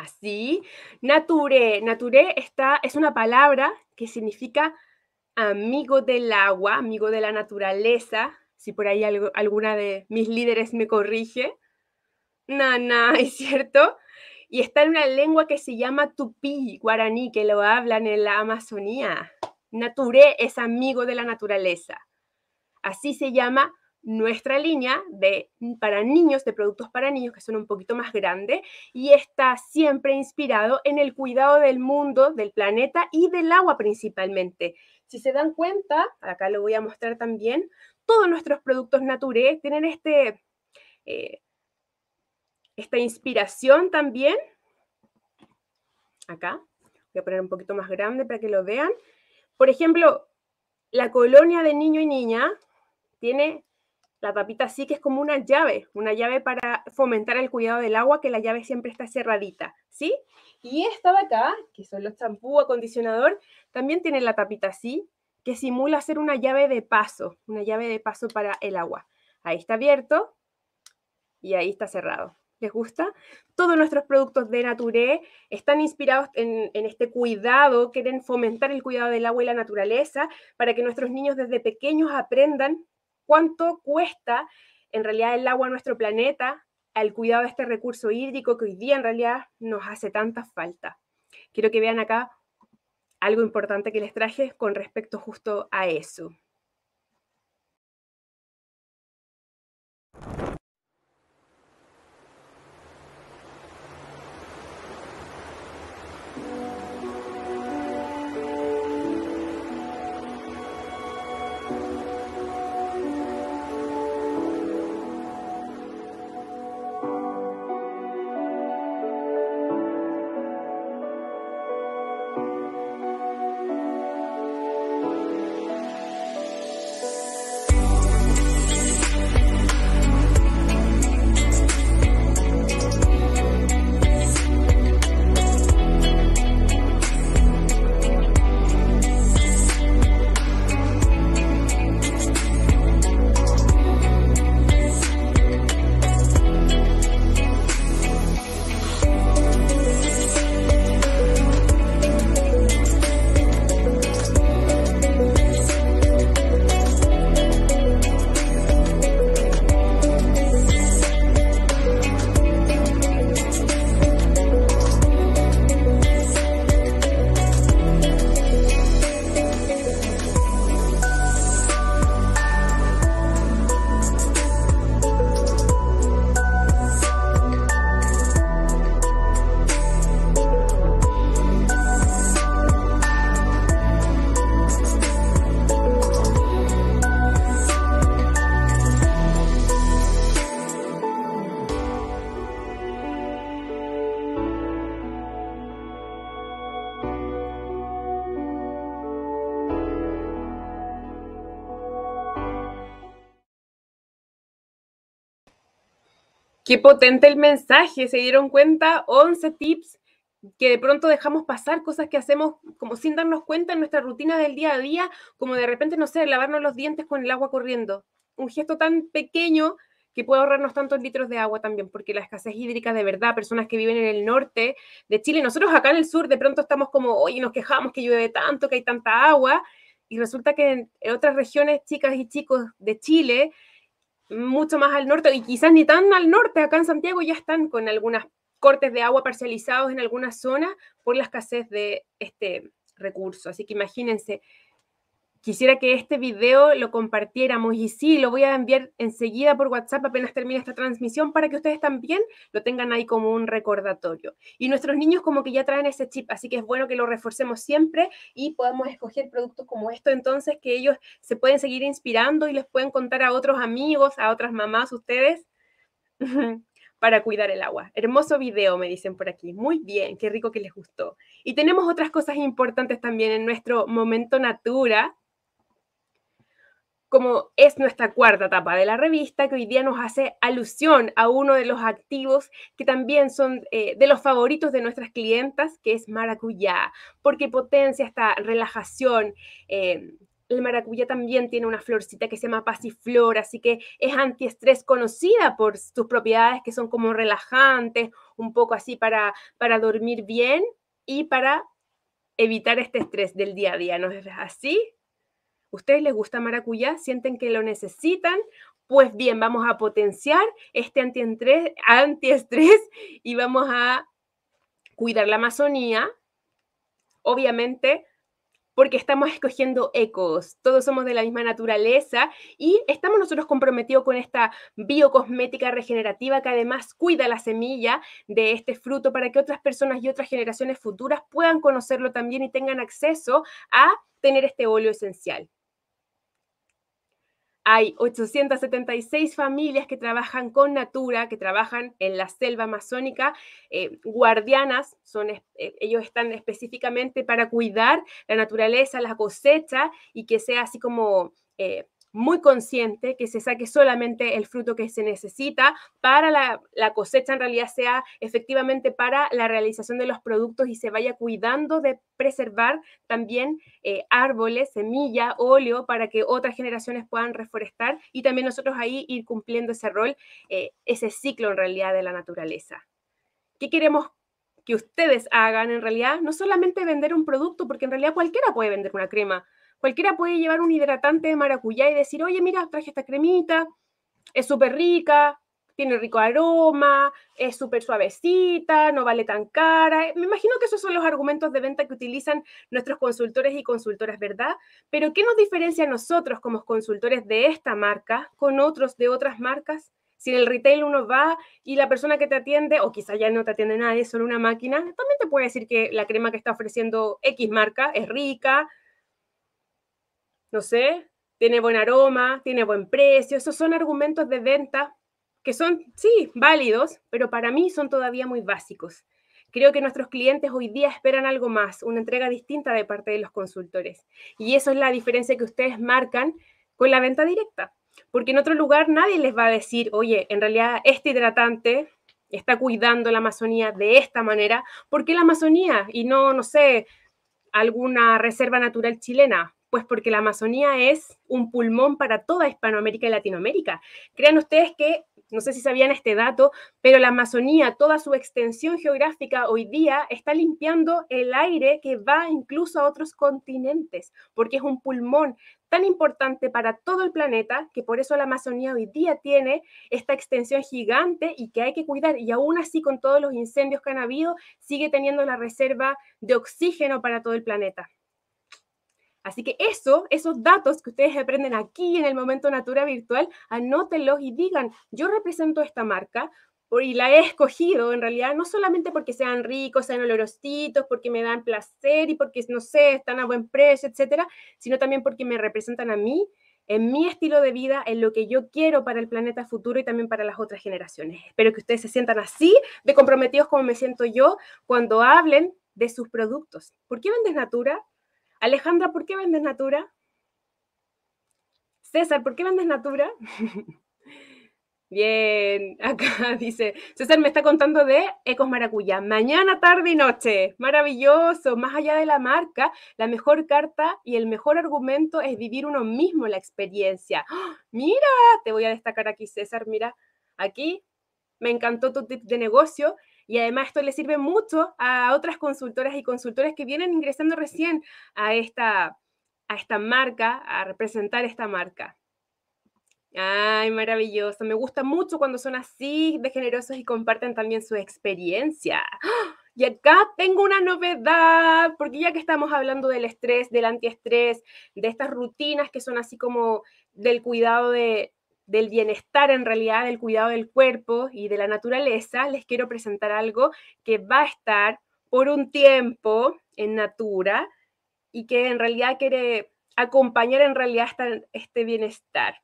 así. Nature, nature está, es una palabra que significa amigo del agua, amigo de la naturaleza, si por ahí alguna de mis líderes me corrige. No, no, [laughs] es cierto. Y está en una lengua que se llama tupí, guaraní, que lo hablan en la Amazonía. Nature es amigo de la naturaleza. Así se llama nuestra línea de, mm, para niños, de productos para niños que son un poquito más grande y está siempre inspirado en el cuidado del mundo, del planeta y del agua principalmente. Si se dan cuenta, acá lo voy a mostrar también, todos nuestros productos Nature tienen este, eh, esta inspiración también. Acá, voy a poner un poquito más grande para que lo vean. Por ejemplo, la colonia de niño y niña tiene la tapita sí que es como una llave, una llave para fomentar el cuidado del agua, que la llave siempre está cerradita, ¿sí? Y esta de acá, que son los champú, acondicionador, también tiene la tapita así, que simula ser una llave de paso, una llave de paso para el agua. Ahí está abierto y ahí está cerrado. ¿Les gusta? Todos nuestros productos de Nature están inspirados en, en, este cuidado, quieren fomentar el cuidado del agua y la naturaleza para que nuestros niños desde pequeños aprendan cuánto cuesta en realidad el agua a nuestro planeta, al cuidado de este recurso hídrico que hoy día en realidad nos hace tanta falta. Quiero que vean acá algo importante que les traje con respecto justo a eso. Qué potente el mensaje, se dieron cuenta, 11 tips que de pronto dejamos pasar cosas que hacemos como sin darnos cuenta en nuestra rutina del día a día, como de repente, no sé, lavarnos los dientes con el agua corriendo. Un gesto tan pequeño que puede ahorrarnos tantos litros de agua también, porque la escasez hídrica de verdad, personas que viven en el norte de Chile, nosotros acá en el sur de pronto estamos como, oye, nos quejamos que llueve tanto, que hay tanta agua, y resulta que en otras regiones, chicas y chicos de Chile, mucho más al norte y quizás ni tan al norte, acá en Santiago ya están con algunas cortes de agua parcializados en algunas zonas por la escasez de este recurso. Así que imagínense quisiera que este video lo compartiéramos y sí, lo voy a enviar enseguida por WhatsApp apenas termine esta transmisión para que ustedes también lo tengan ahí como un recordatorio. Y nuestros niños como que ya traen ese chip, así que es bueno que lo reforcemos siempre y podamos escoger productos como esto entonces que ellos se pueden seguir inspirando y les pueden contar a otros amigos, a otras mamás, ustedes. [laughs] para cuidar el agua. Hermoso video, me dicen por aquí. Muy bien, qué rico que les gustó. Y tenemos otras cosas importantes también en nuestro momento natura como es nuestra cuarta etapa de la revista, que hoy día nos hace alusión a uno de los activos que también son eh, de los favoritos de nuestras clientas, que es maracuyá, porque potencia esta relajación. Eh, el maracuyá también tiene una florcita que se llama pasiflor, así que es antiestrés conocida por sus propiedades que son como relajantes, un poco así para, para dormir bien y para evitar este estrés del día a día, ¿no es así? ¿Ustedes les gusta maracuyá? ¿Sienten que lo necesitan? Pues bien, vamos a potenciar este antiestrés, [laughs] y vamos a cuidar la Amazonía, obviamente, porque estamos escogiendo ecos, todos somos de la misma naturaleza y estamos nosotros comprometidos con esta biocosmética regenerativa que además cuida la semilla de este fruto para que otras personas y otras generaciones futuras puedan conocerlo también y tengan acceso a tener este óleo esencial. Hay 876 familias que trabajan con Natura, que trabajan en la selva amazónica, eh, guardianas, son, eh, ellos están específicamente para cuidar la naturaleza, la cosecha y que sea así como eh, muy consciente, que se saque solamente el fruto que se necesita para la, cosecha, en realidad sea efectivamente para la realización de los productos y se vaya cuidando de preservar también eh, árboles, semilla, óleo, para que otras generaciones puedan reforestar y también nosotros ahí ir cumpliendo ese rol, eh, ese ciclo en realidad de la naturaleza. ¿Qué queremos que ustedes hagan en realidad? No solamente vender un producto, porque en realidad cualquiera puede vender una crema, Cualquiera puede llevar un hidratante de maracuyá y decir, oye, mira, traje esta cremita, es súper rica, tiene rico aroma, es súper suavecita, no vale tan cara. Eh, me imagino que esos son los argumentos de venta que utilizan nuestros consultores y consultoras, ¿verdad? Pero ¿qué nos diferencia a nosotros como consultores de esta marca con otros de otras marcas? Si en el retail uno va y la persona que te atiende, o quizá ya no te atiende nadie, solo una máquina, también te puede decir que la crema que está ofreciendo X marca es rica, no sé, tiene buen aroma, tiene buen precio, esos son argumentos de venta que son, sí, válidos, pero para mí son todavía muy básicos. Creo que nuestros clientes hoy día esperan algo más, una entrega distinta de parte de los consultores. Y eso es la diferencia que ustedes marcan con la venta directa. Porque en otro lugar nadie les va a decir, oye, en realidad este hidratante está cuidando la Amazonía de esta manera. ¿Por qué la Amazonía y no, no sé, alguna reserva natural chilena? Pues porque la Amazonía es un pulmón para toda Hispanoamérica y Latinoamérica. Crean ustedes que, no sé si sabían este dato, pero la Amazonía, toda su extensión geográfica hoy día está limpiando el aire que va incluso a otros continentes, porque es un pulmón tan importante para todo el planeta, que por eso la Amazonía hoy día tiene esta extensión gigante y que hay que cuidar. Y aún así, con todos los incendios que han habido, sigue teniendo la reserva de oxígeno para todo el planeta. Así que eso, esos datos que ustedes aprenden aquí en el momento Natura Virtual, anótenlos y digan, yo represento esta marca y la he escogido en realidad no solamente porque sean ricos, sean olorositos, porque me dan placer y porque, no sé, están a buen precio, etcétera, sino también porque me representan a mí, en mi estilo de vida, en lo que yo quiero para el planeta futuro y también para las otras generaciones. Espero que ustedes se sientan así de comprometidos como me siento yo cuando hablen de sus productos. ¿Por qué vendes Natura? Alejandra, ¿por qué vendes Natura? César, ¿por qué vendes Natura? [laughs] Bien, [laughs] acá dice, César me está contando de Ecos Maracuya, mañana, tarde y noche, maravilloso, más allá de la marca, la mejor carta y el mejor argumento es vivir uno mismo la experiencia. [gasps] mira, te voy a destacar aquí, César, mira, aquí me encantó tu tip de negocio y además esto le sirve mucho a otras consultoras y consultores que vienen ingresando recién a esta, a esta marca, a representar esta marca. Ay, maravilloso. Me gusta mucho cuando son así de generosos y comparten también su experiencia. [gasps] Y acá tengo una novedad, porque ya que estamos hablando del estrés, del antiestrés, de estas rutinas que son así como del cuidado de, del bienestar en realidad, del cuidado del cuerpo y de la naturaleza, les quiero presentar algo que va a estar por un tiempo en Natura y que en realidad quiere acompañar en realidad este bienestar.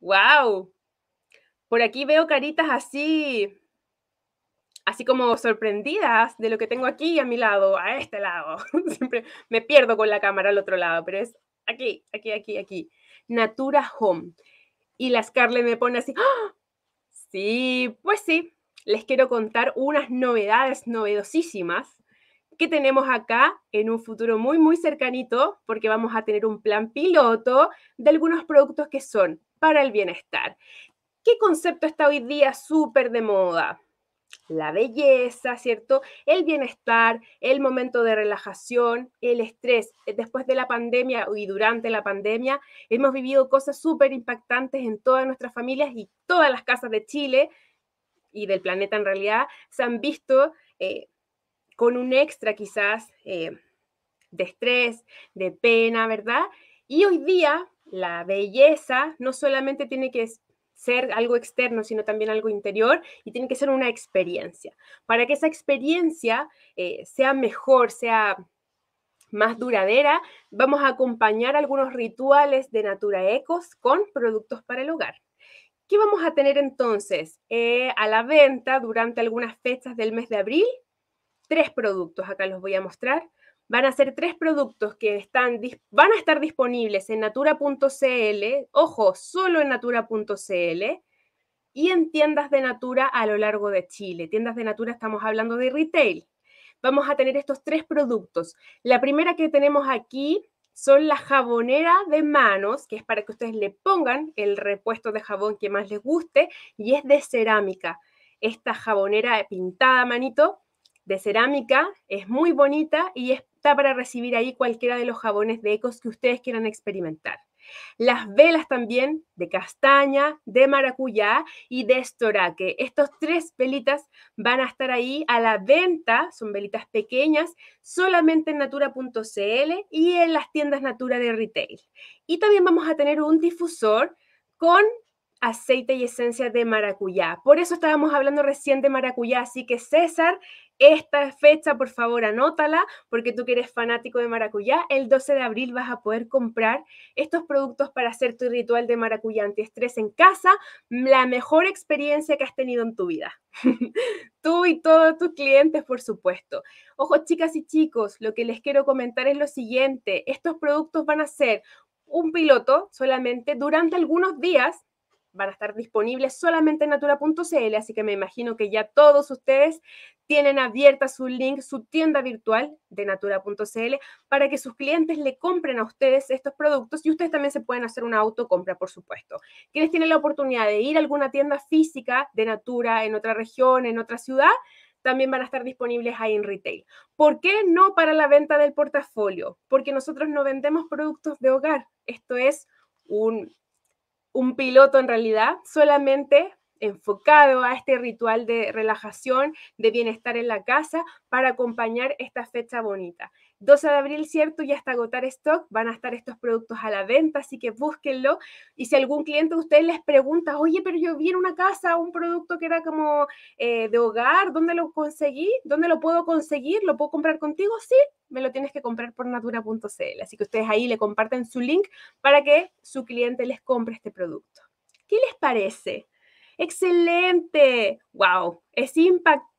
¡Wow! [laughs] Por aquí veo caritas así, así como sorprendidas de lo que tengo aquí a mi lado, a este lado. [laughs] Siempre me pierdo con la cámara al otro lado, pero es aquí, aquí, aquí, aquí. Natura Home. Y la Scarlett me pone así, ¡ah! sí, pues sí, les quiero contar unas novedades novedosísimas que tenemos acá en un futuro muy, muy cercanito, porque vamos a tener un plan piloto de algunos productos que son para el bienestar. ¿Qué concepto está hoy día súper de moda? la belleza, ¿cierto? El bienestar, el momento de relajación, el estrés. Eh, después de la pandemia y durante la pandemia hemos vivido cosas súper impactantes en todas nuestras familias y todas las casas de Chile y del planeta en realidad se han visto eh, con un extra quizás eh, de estrés, de pena, ¿verdad? Y hoy día la belleza no solamente tiene que ser algo externo, sino también algo interior y tiene que ser una experiencia. Para que esa experiencia eh, sea mejor, sea más duradera, vamos a acompañar algunos rituales de Natura Ecos con productos para el hogar. ¿Qué vamos a tener entonces? Eh, a la venta durante algunas fechas del mes de abril, tres productos, acá los voy a mostrar van a ser tres productos que están, van a estar disponibles en natura.cl, ojo, solo en natura.cl y en tiendas de Natura a lo largo de Chile. Tiendas de Natura estamos hablando de retail. Vamos a tener estos tres productos. La primera que tenemos aquí son la jabonera de manos, que es para que ustedes le pongan el repuesto de jabón que más les guste y es de cerámica. Esta jabonera pintada manito de cerámica es muy bonita y es está para recibir ahí cualquiera de los jabones de ecos que ustedes quieran experimentar. Las velas también de castaña, de maracuyá y de estoraque. Estos tres velitas van a estar ahí a la venta, son velitas pequeñas, solamente en natura.cl y en las tiendas Natura de retail. Y también vamos a tener un difusor con aceite y esencia de maracuyá. Por eso estábamos hablando recién de maracuyá, así que César, esta fecha, por favor, anótala, porque tú que eres fanático de maracuyá, el 12 de abril vas a poder comprar estos productos para hacer tu ritual de maracuyá antiestrés en casa, la mejor experiencia que has tenido en tu vida. [laughs] tú y todos tus clientes, por supuesto. Ojo, chicas y chicos, lo que les quiero comentar es lo siguiente, estos productos van a ser un piloto solamente durante algunos días van a estar disponibles solamente en natura.cl, así que me imagino que ya todos ustedes tienen abierta su link, su tienda virtual de natura.cl para que sus clientes le compren a ustedes estos productos y ustedes también se pueden hacer una autocompra, por supuesto. Quienes tienen la oportunidad de ir a alguna tienda física de Natura en otra región, en otra ciudad, también van a estar disponibles ahí en retail. ¿Por qué no para la venta del portafolio? Porque nosotros no vendemos productos de hogar. Esto es un un piloto en realidad solamente enfocado a este ritual de relajación, de bienestar en la casa, para acompañar esta fecha bonita. 12 de abril, ¿cierto? Y hasta agotar stock van a estar estos productos a la venta, así que búsquenlo. Y si algún cliente de ustedes les pregunta, oye, pero yo vi en una casa un producto que era como eh, de hogar, ¿dónde lo conseguí? ¿Dónde lo puedo conseguir? ¿Lo puedo comprar contigo? Sí, me lo tienes que comprar por natura.cl. Así que ustedes ahí le comparten su link para que su cliente les compre este producto. ¿Qué les parece? Excelente. Wow, es impactante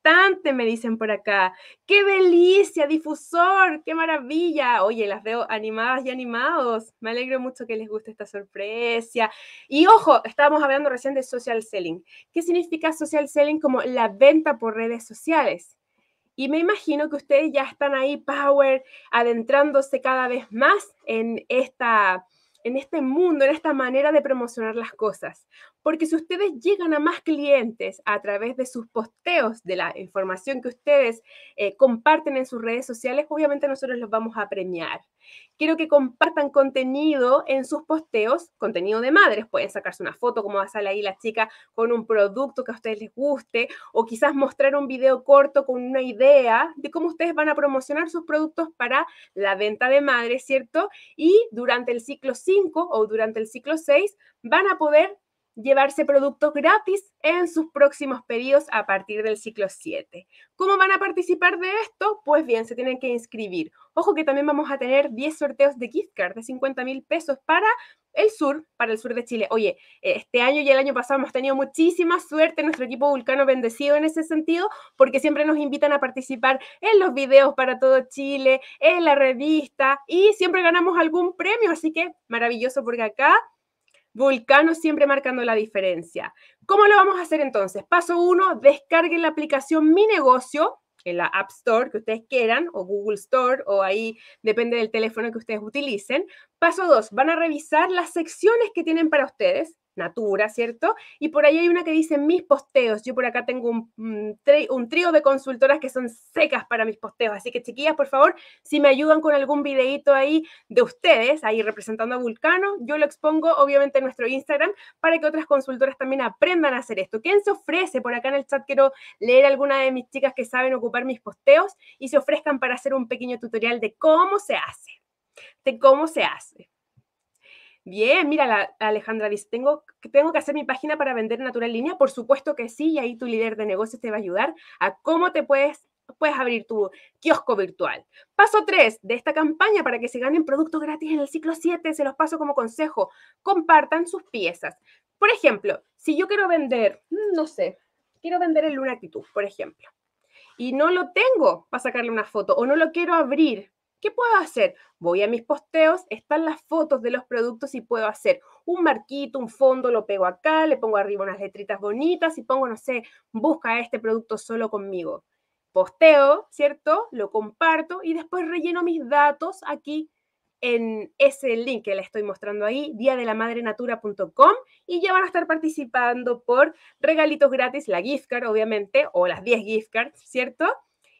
me dicen por acá. ¡Qué delicia, difusor! ¡Qué maravilla! Oye, las veo animadas y animados. Me alegro mucho que les guste esta sorpresa. Y ojo, estábamos hablando recién de social selling. ¿Qué significa social selling? Como la venta por redes sociales. Y me imagino que ustedes ya están ahí, Power, adentrándose cada vez más en esta en este mundo, en esta manera de promocionar las cosas porque si ustedes llegan a más clientes a través de sus posteos, de la información que ustedes eh, comparten en sus redes sociales, obviamente nosotros los vamos a premiar. Quiero que compartan contenido en sus posteos, contenido de madres. Pueden sacarse una foto, como va a salir ahí la chica, con un producto que a ustedes les guste, o quizás mostrar un video corto con una idea de cómo ustedes van a promocionar sus productos para la venta de madres, ¿cierto? Y durante el ciclo 5 o durante el ciclo 6 van a poder llevarse productos gratis en sus próximos pedidos a partir del ciclo 7. ¿Cómo van a participar de esto? Pues bien, se tienen que inscribir. Ojo que también vamos a tener 10 sorteos de gift card de 50 mil pesos para el sur, para el sur de Chile. Oye, este año y el año pasado hemos tenido muchísima suerte, nuestro equipo Vulcano bendecido en ese sentido, porque siempre nos invitan a participar en los videos para todo Chile, en la revista y siempre ganamos algún premio, así que maravilloso porque acá Vulcano siempre marcando la diferencia. ¿Cómo lo vamos a hacer entonces? Paso uno, descarguen la aplicación Mi Negocio en la App Store que ustedes quieran o Google Store o ahí depende del teléfono que ustedes utilicen. Paso dos, van a revisar las secciones que tienen para ustedes Natura, ¿cierto? Y por ahí hay una que dice mis posteos. Yo por acá tengo mm, un, trío de consultoras que son secas para mis posteos. Así que chiquillas, por favor, si me ayudan con algún videito ahí de ustedes, ahí representando a Vulcano, yo lo expongo obviamente en nuestro Instagram para que otras consultoras también aprendan a hacer esto. ¿Quién se ofrece? Por acá en el chat quiero leer alguna de mis chicas que saben ocupar mis posteos y se ofrezcan para hacer un pequeño tutorial de cómo se hace, de cómo se hace. Bien, mira, Alejandra dice, ¿tengo, ¿tengo que hacer mi página para vender natural línea? Por supuesto que sí, y ahí tu líder de negocios te va a ayudar a cómo te puedes, puedes abrir tu kiosco virtual. Paso 3 de esta campaña para que se ganen productos gratis en el ciclo 7, se los paso como consejo, compartan sus piezas. Por ejemplo, si yo quiero vender, mm, no sé, quiero vender el actitud por ejemplo, y no lo tengo para sacarle una foto o no lo quiero abrir ¿Qué puedo hacer? Voy a mis posteos, están las fotos de los productos y puedo hacer un marquito, un fondo, lo pego acá, le pongo arriba unas letritas bonitas y pongo, no sé, busca este producto solo conmigo. Posteo, ¿cierto? Lo comparto y después relleno mis datos aquí en ese link que le estoy mostrando ahí, diadelamadrenatura.com y ya van a estar participando por regalitos gratis, la gift card, obviamente, o las 10 gift cards, ¿cierto?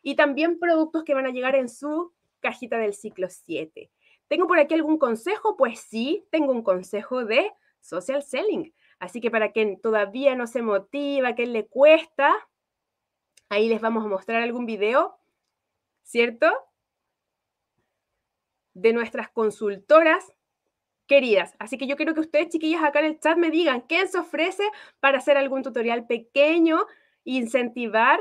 Y también productos que van a llegar en su cajita del ciclo 7. ¿Tengo por aquí algún consejo? Pues sí, tengo un consejo de social selling. Así que para quien todavía no se motiva, que le cuesta, ahí les vamos a mostrar algún video, ¿cierto? De nuestras consultoras queridas. Así que yo quiero que ustedes, chiquillos, acá en el chat me digan qué se ofrece para hacer algún tutorial pequeño, incentivar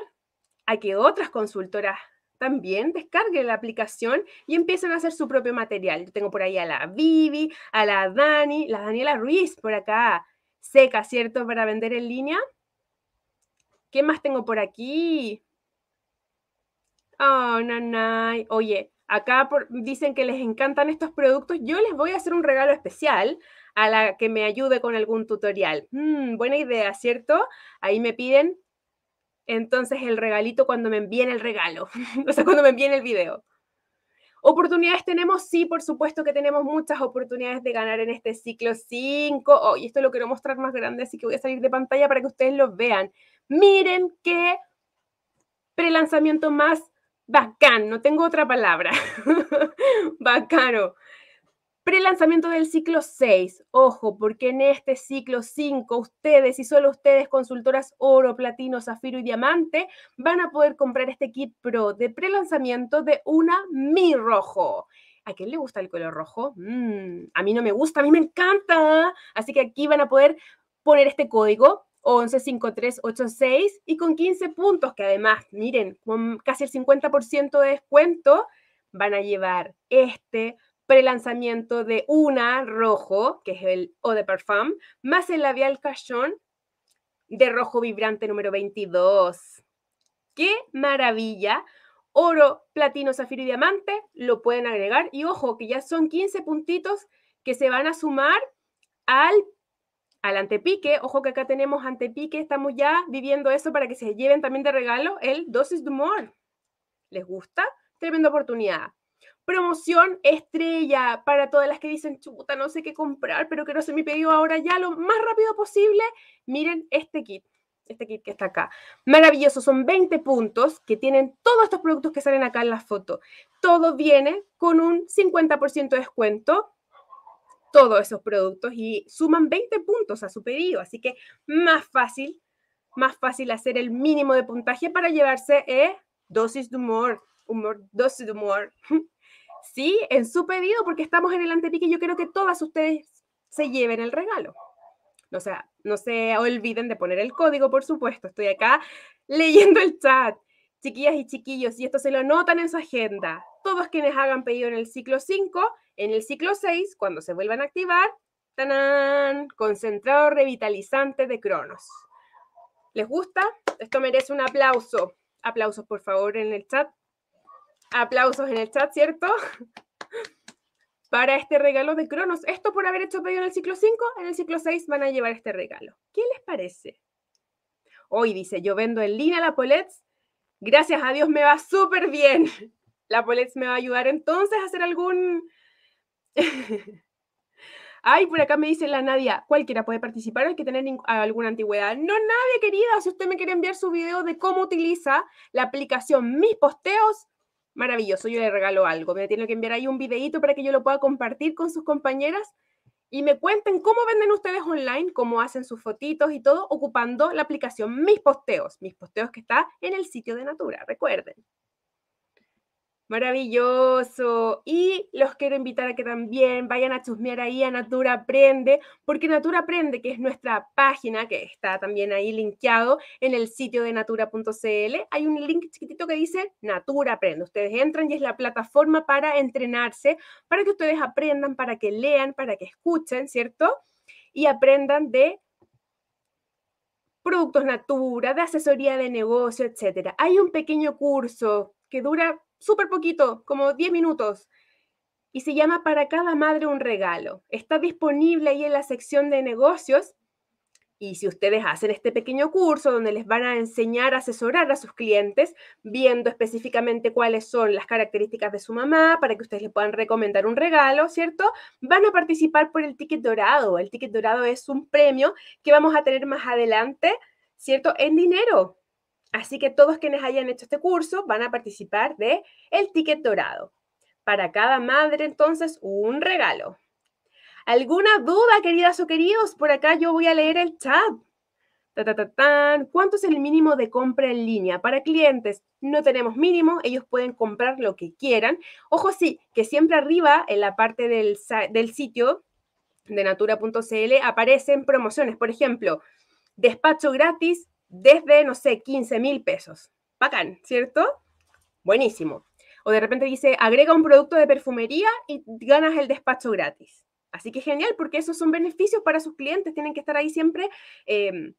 a que otras consultoras también descarguen la aplicación y empiecen a hacer su propio material. Yo tengo por ahí a la Vivi, a la Dani, la Daniela Ruiz por acá, seca, ¿cierto? Para vender en línea. ¿Qué más tengo por aquí? Oh, nanay. Oye, acá dicen que les encantan estos productos. Yo les voy a hacer un regalo especial a la que me ayude con algún tutorial. Mm, buena idea, ¿cierto? Ahí me piden entonces el regalito cuando me envíen el regalo, [laughs] o sea, cuando me envíen el video. Oportunidades tenemos, sí, por supuesto que tenemos muchas oportunidades de ganar en este ciclo 5. Oh, y esto lo quiero mostrar más grande, así que voy a salir de pantalla para que ustedes lo vean. Miren qué prelanzamiento más bacán, no tengo otra palabra. [laughs] Bacano. Prelanzamiento lanzamiento del ciclo 6. Ojo, porque en este ciclo 5 ustedes y solo ustedes, consultoras oro, platino, zafiro y diamante, van a poder comprar este kit pro de pre-lanzamiento de una Mi Rojo. ¿A quién le gusta el color rojo? Mm, a mí no me gusta, a mí me encanta. Así que aquí van a poder poner este código 115386 y con 15 puntos, que además, miren, con casi el 50% de descuento, van a llevar este el lanzamiento de una rojo, que es el Eau de Parfum, más el labial cachón de rojo vibrante número 22. ¡Qué maravilla! Oro, platino, zafiro y diamante lo pueden agregar. Y ojo, que ya son 15 puntitos que se van a sumar al, al antepique. Ojo que acá tenemos antepique, estamos ya viviendo eso para que se lleven también de regalo el dosis de more. ¿Les gusta? Tremenda oportunidad promoción estrella para todas las que dicen, chuta, no sé qué comprar, pero que no sé mi pedido ahora ya lo más rápido posible. Miren este kit, este kit que está acá. Maravilloso, son 20 puntos que tienen todos estos productos que salen acá en la foto. Todo viene con un 50% de descuento todos esos productos y suman 20 puntos a su pedido, así que más fácil, más fácil hacer el mínimo de puntaje para llevarse eh, dosis de humor, humor, dosis de humor. Sí, en su pedido, porque estamos en el antepique y yo quiero que todas ustedes se lleven el regalo. O sea, no se olviden de poner el código, por supuesto. Estoy acá leyendo el chat. Chiquillas y chiquillos, y esto se lo notan en su agenda. Todos quienes hagan pedido en el ciclo 5, en el ciclo 6, cuando se vuelvan a activar, ¡tanán! Concentrado revitalizante de Cronos. ¿Les gusta? Esto merece un aplauso. Aplausos, por favor, en el chat aplausos en el chat, ¿cierto? Para este regalo de Cronos. Esto por haber hecho pedido en el ciclo 5, en el ciclo 6 van a llevar este regalo. ¿Qué les parece? Hoy dice, yo vendo en línea la Polets. Gracias a Dios me va súper bien. La Polets me va a ayudar entonces a hacer algún... [laughs] Ay, por acá me dice la Nadia, cualquiera puede participar, hay que tener alguna antigüedad. No, Nadia, querida, si usted me quiere enviar su video de cómo utiliza la aplicación Mis Posteos, Maravilloso, yo le regalo algo. Me tiene que enviar ahí un videito para que yo lo pueda compartir con sus compañeras y me cuenten cómo venden ustedes online, cómo hacen sus fotitos y todo ocupando la aplicación Mis Posteos, Mis Posteos que está en el sitio de Natura, recuerden. Maravilloso. Y los quiero invitar a que también vayan a chusmear ahí a Natura Aprende, porque Natura Aprende, que es nuestra página, que está también ahí linkeado en el sitio de natura.cl, hay un link chiquitito que dice Natura Aprende. Ustedes entran y es la plataforma para entrenarse, para que ustedes aprendan, para que lean, para que escuchen, ¿cierto? Y aprendan de productos natura, de asesoría de negocio, etc. Hay un pequeño curso que dura súper poquito, como 10 minutos. Y se llama Para cada madre un regalo. Está disponible ahí en la sección de negocios. Y si ustedes hacen este pequeño curso donde les van a enseñar a asesorar a sus clientes, viendo específicamente cuáles son las características de su mamá, para que ustedes le puedan recomendar un regalo, ¿cierto? Van a participar por el ticket dorado. El ticket dorado es un premio que vamos a tener más adelante, ¿cierto? En dinero. Así que todos quienes hayan hecho este curso van a participar de el ticket dorado. Para cada madre, entonces, un regalo. ¿Alguna duda, queridas o queridos? Por acá yo voy a leer el chat. Ta, ¿Cuánto es el mínimo de compra en línea? Para clientes no tenemos mínimo, ellos pueden comprar lo que quieran. Ojo, sí, que siempre arriba en la parte del, del sitio de natura.cl aparecen promociones. Por ejemplo, despacho gratis desde, no sé, 15 mil pesos. Bacán, ¿cierto? Buenísimo. O de repente dice, agrega un producto de perfumería y ganas el despacho gratis. Así que genial, porque esos son beneficios para sus clientes. Tienen que estar ahí siempre em,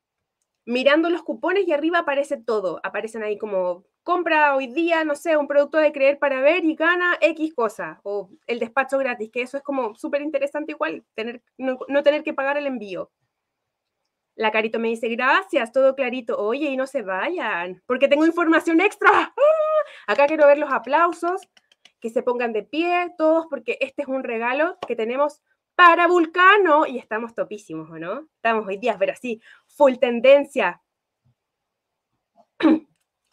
mirando los cupones y arriba aparece todo. Aparecen ahí como compra hoy día, no sé, un producto de creer para ver y gana X cosa. O el despacho gratis, que eso es como súper interesante igual, tener, no tener que pagar el envío. La Carito me dice, gracias, todo clarito. Oye, y no se vayan, porque tengo información extra. ¡Ah! Acá quiero ver los aplausos, que se pongan de pie todos, porque este es un regalo que tenemos para Vulcano y estamos topísimos, ¿o no? Estamos hoy día, ver, así, full tendencia.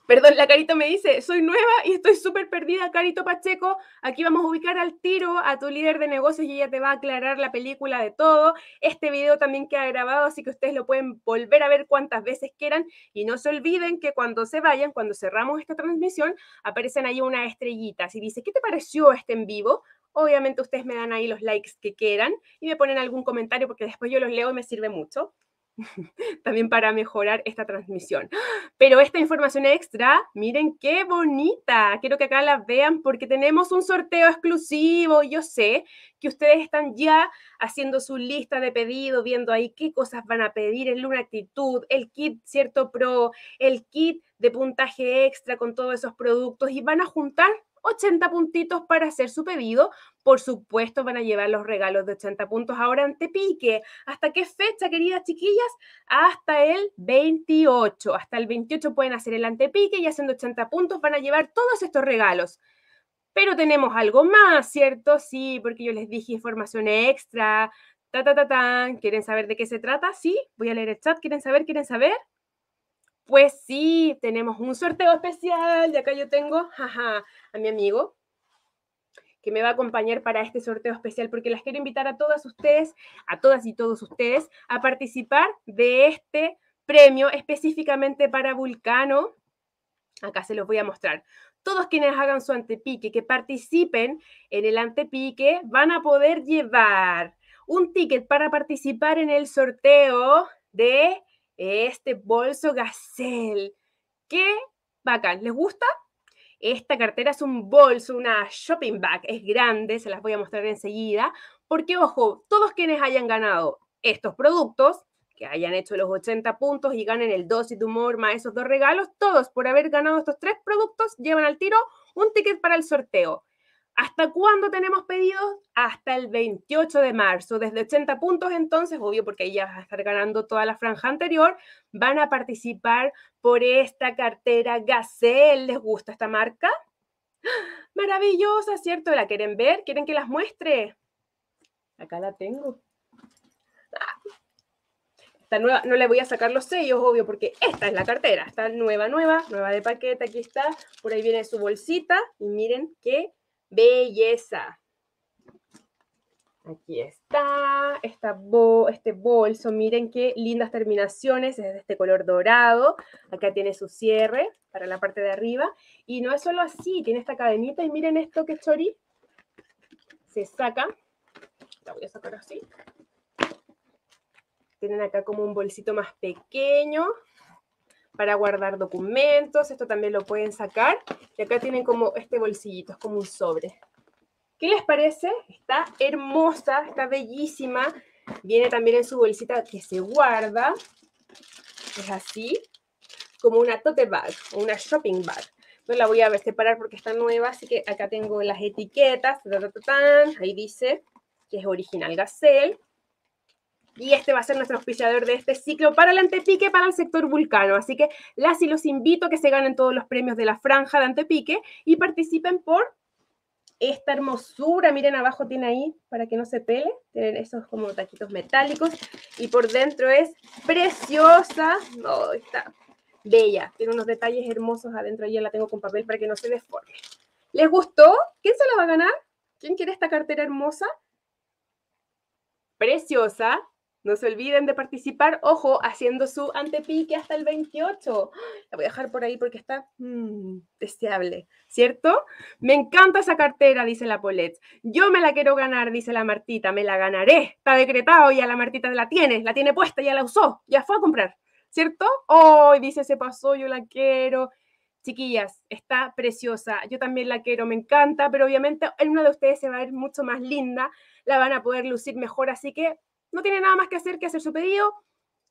Perdón, la Carito me dice, soy nueva y estoy súper perdida, Carito Pacheco. Aquí vamos a ubicar al tiro a tu líder de negocios y ella te va a aclarar la película de todo. Este video también queda grabado, así que ustedes lo pueden volver a ver cuantas veces quieran. Y no se olviden que cuando se vayan, cuando cerramos esta transmisión, aparecen ahí unas estrellitas si dice, ¿qué te pareció este en vivo? Obviamente ustedes me dan ahí los likes que quieran y me ponen algún comentario porque después yo los leo y me sirve mucho. [laughs] también para mejorar esta transmisión. Pero esta información extra, miren qué bonita. Quiero que acá la vean porque tenemos un sorteo exclusivo. Yo sé que ustedes están ya haciendo su lista de pedido, viendo ahí qué cosas van a pedir, en Luna Actitud, el kit Cierto Pro, el kit de puntaje extra con todos esos productos y van a juntar 80 puntitos para hacer su pedido. Por supuesto, van a llevar los regalos de 80 puntos ahora ante pique. ¿Hasta qué fecha, queridas chiquillas? Hasta el 28. Hasta el 28 pueden hacer el antepique y haciendo 80 puntos van a llevar todos estos regalos. Pero tenemos algo más, ¿cierto? Sí, porque yo les dije información extra. Ta, ta, ta, ¿Quieren saber de qué se trata? Sí, voy a leer el chat. ¿Quieren saber? ¿Quieren saber? Pues sí, tenemos un sorteo especial. De acá yo tengo jaja, a mi amigo que me va a acompañar para este sorteo especial, porque las quiero invitar a todas ustedes, a todas y todos ustedes, a participar de este premio específicamente para Vulcano. Acá se los voy a mostrar. Todos quienes hagan su antepique, que participen en el antepique, van a poder llevar un ticket para participar en el sorteo de este bolso Gazelle. ¡Qué bacán! ¿Les gusta? Esta cartera es un bolso, una shopping bag, es grande, se las voy a mostrar enseguida, porque ojo, todos quienes hayan ganado estos productos, que hayan hecho los 80 puntos y ganen el dosis y tu humor más esos dos regalos, todos por haber ganado estos tres productos llevan al tiro un ticket para el sorteo. ¿Hasta cuándo tenemos pedidos? Hasta el 28 de marzo. Desde 80 puntos entonces, obvio porque ahí ya vas a estar ganando toda la franja anterior, van a participar por esta cartera Gazelle. ¿Les gusta esta marca? [gasps] Maravillosa, ¿cierto? ¿La quieren ver? ¿Quieren que las muestre? Acá la tengo. Ah. Esta nueva, no le voy a sacar los sellos, obvio, porque esta es la cartera. Está nueva, nueva, nueva de paquete. Aquí está. Por ahí viene su bolsita. Y miren qué belleza. Aquí está, esta este bolso, miren qué lindas terminaciones, es de este color dorado, acá tiene su cierre para la parte de arriba, y no es solo así, tiene esta cadenita, y miren esto que chori, se saca, la voy a sacar así, tienen acá como un bolsito más pequeño, para guardar documentos, esto también lo pueden sacar. Y acá tienen como este bolsillito, es como un sobre. ¿Qué les parece? Está hermosa, está bellísima. Viene también en su bolsita que se guarda. Es así, como una tote bag una shopping bag. No la voy a separar porque está nueva, así que acá tengo las etiquetas. Ahí dice que es original Gazelle y este va a ser nuestro auspiciador de este ciclo para el antepique, para el sector vulcano. Así que las y los invito a que se ganen todos los premios de la franja de antepique y participen por esta hermosura, miren abajo tiene ahí para que no se pele, tienen esos como taquitos metálicos y por dentro es preciosa, no, está bella, tiene unos detalles hermosos adentro, ya la tengo con papel para que no se deforme. ¿Les gustó? ¿Quién se la va a ganar? ¿Quién quiere esta cartera hermosa? Preciosa, no se olviden de participar, ojo, haciendo su antepique hasta el 28. La voy a dejar por ahí porque está mm, deseable, ¿cierto? Me encanta esa cartera, dice la Polet. Yo me la quiero ganar, dice la Martita. Me la ganaré. Está decretado, a la Martita la tiene, la tiene puesta, ya la usó, ya fue a comprar, ¿cierto? Hoy oh, dice, se pasó, yo la quiero. Chiquillas, está preciosa. Yo también la quiero, me encanta, pero obviamente en una de ustedes se va a ver mucho más linda, la van a poder lucir mejor, así que no tiene nada más que hacer que hacer su pedido.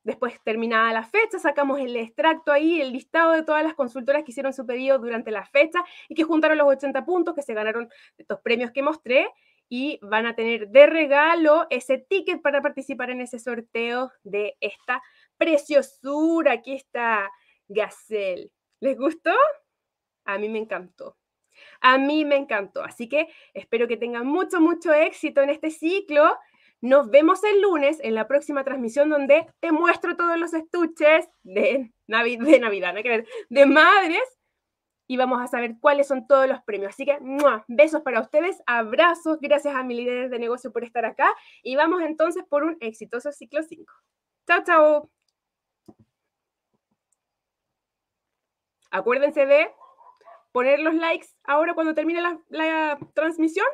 Después, terminada la fecha, sacamos el extracto ahí, el listado de todas las consultoras que hicieron su pedido durante la fecha y que juntaron los 80 puntos, que se ganaron de estos premios que mostré y van a tener de regalo ese ticket para participar en ese sorteo de esta preciosura. Aquí está Gazelle. ¿Les gustó? A mí me encantó. A mí me encantó. Así que espero que tengan mucho, mucho éxito en este ciclo nos vemos el lunes en la próxima transmisión donde te muestro todos los estuches de, Navidad, ¿no? de madres, y vamos a saber cuáles son todos los premios. Así que besos para ustedes, abrazos, gracias a mi líderes de negocio por estar acá, y vamos entonces por un exitoso ciclo 5. Chao, chao. Acuérdense de poner los likes ahora cuando termine la transmisión,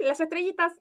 las estrellitas.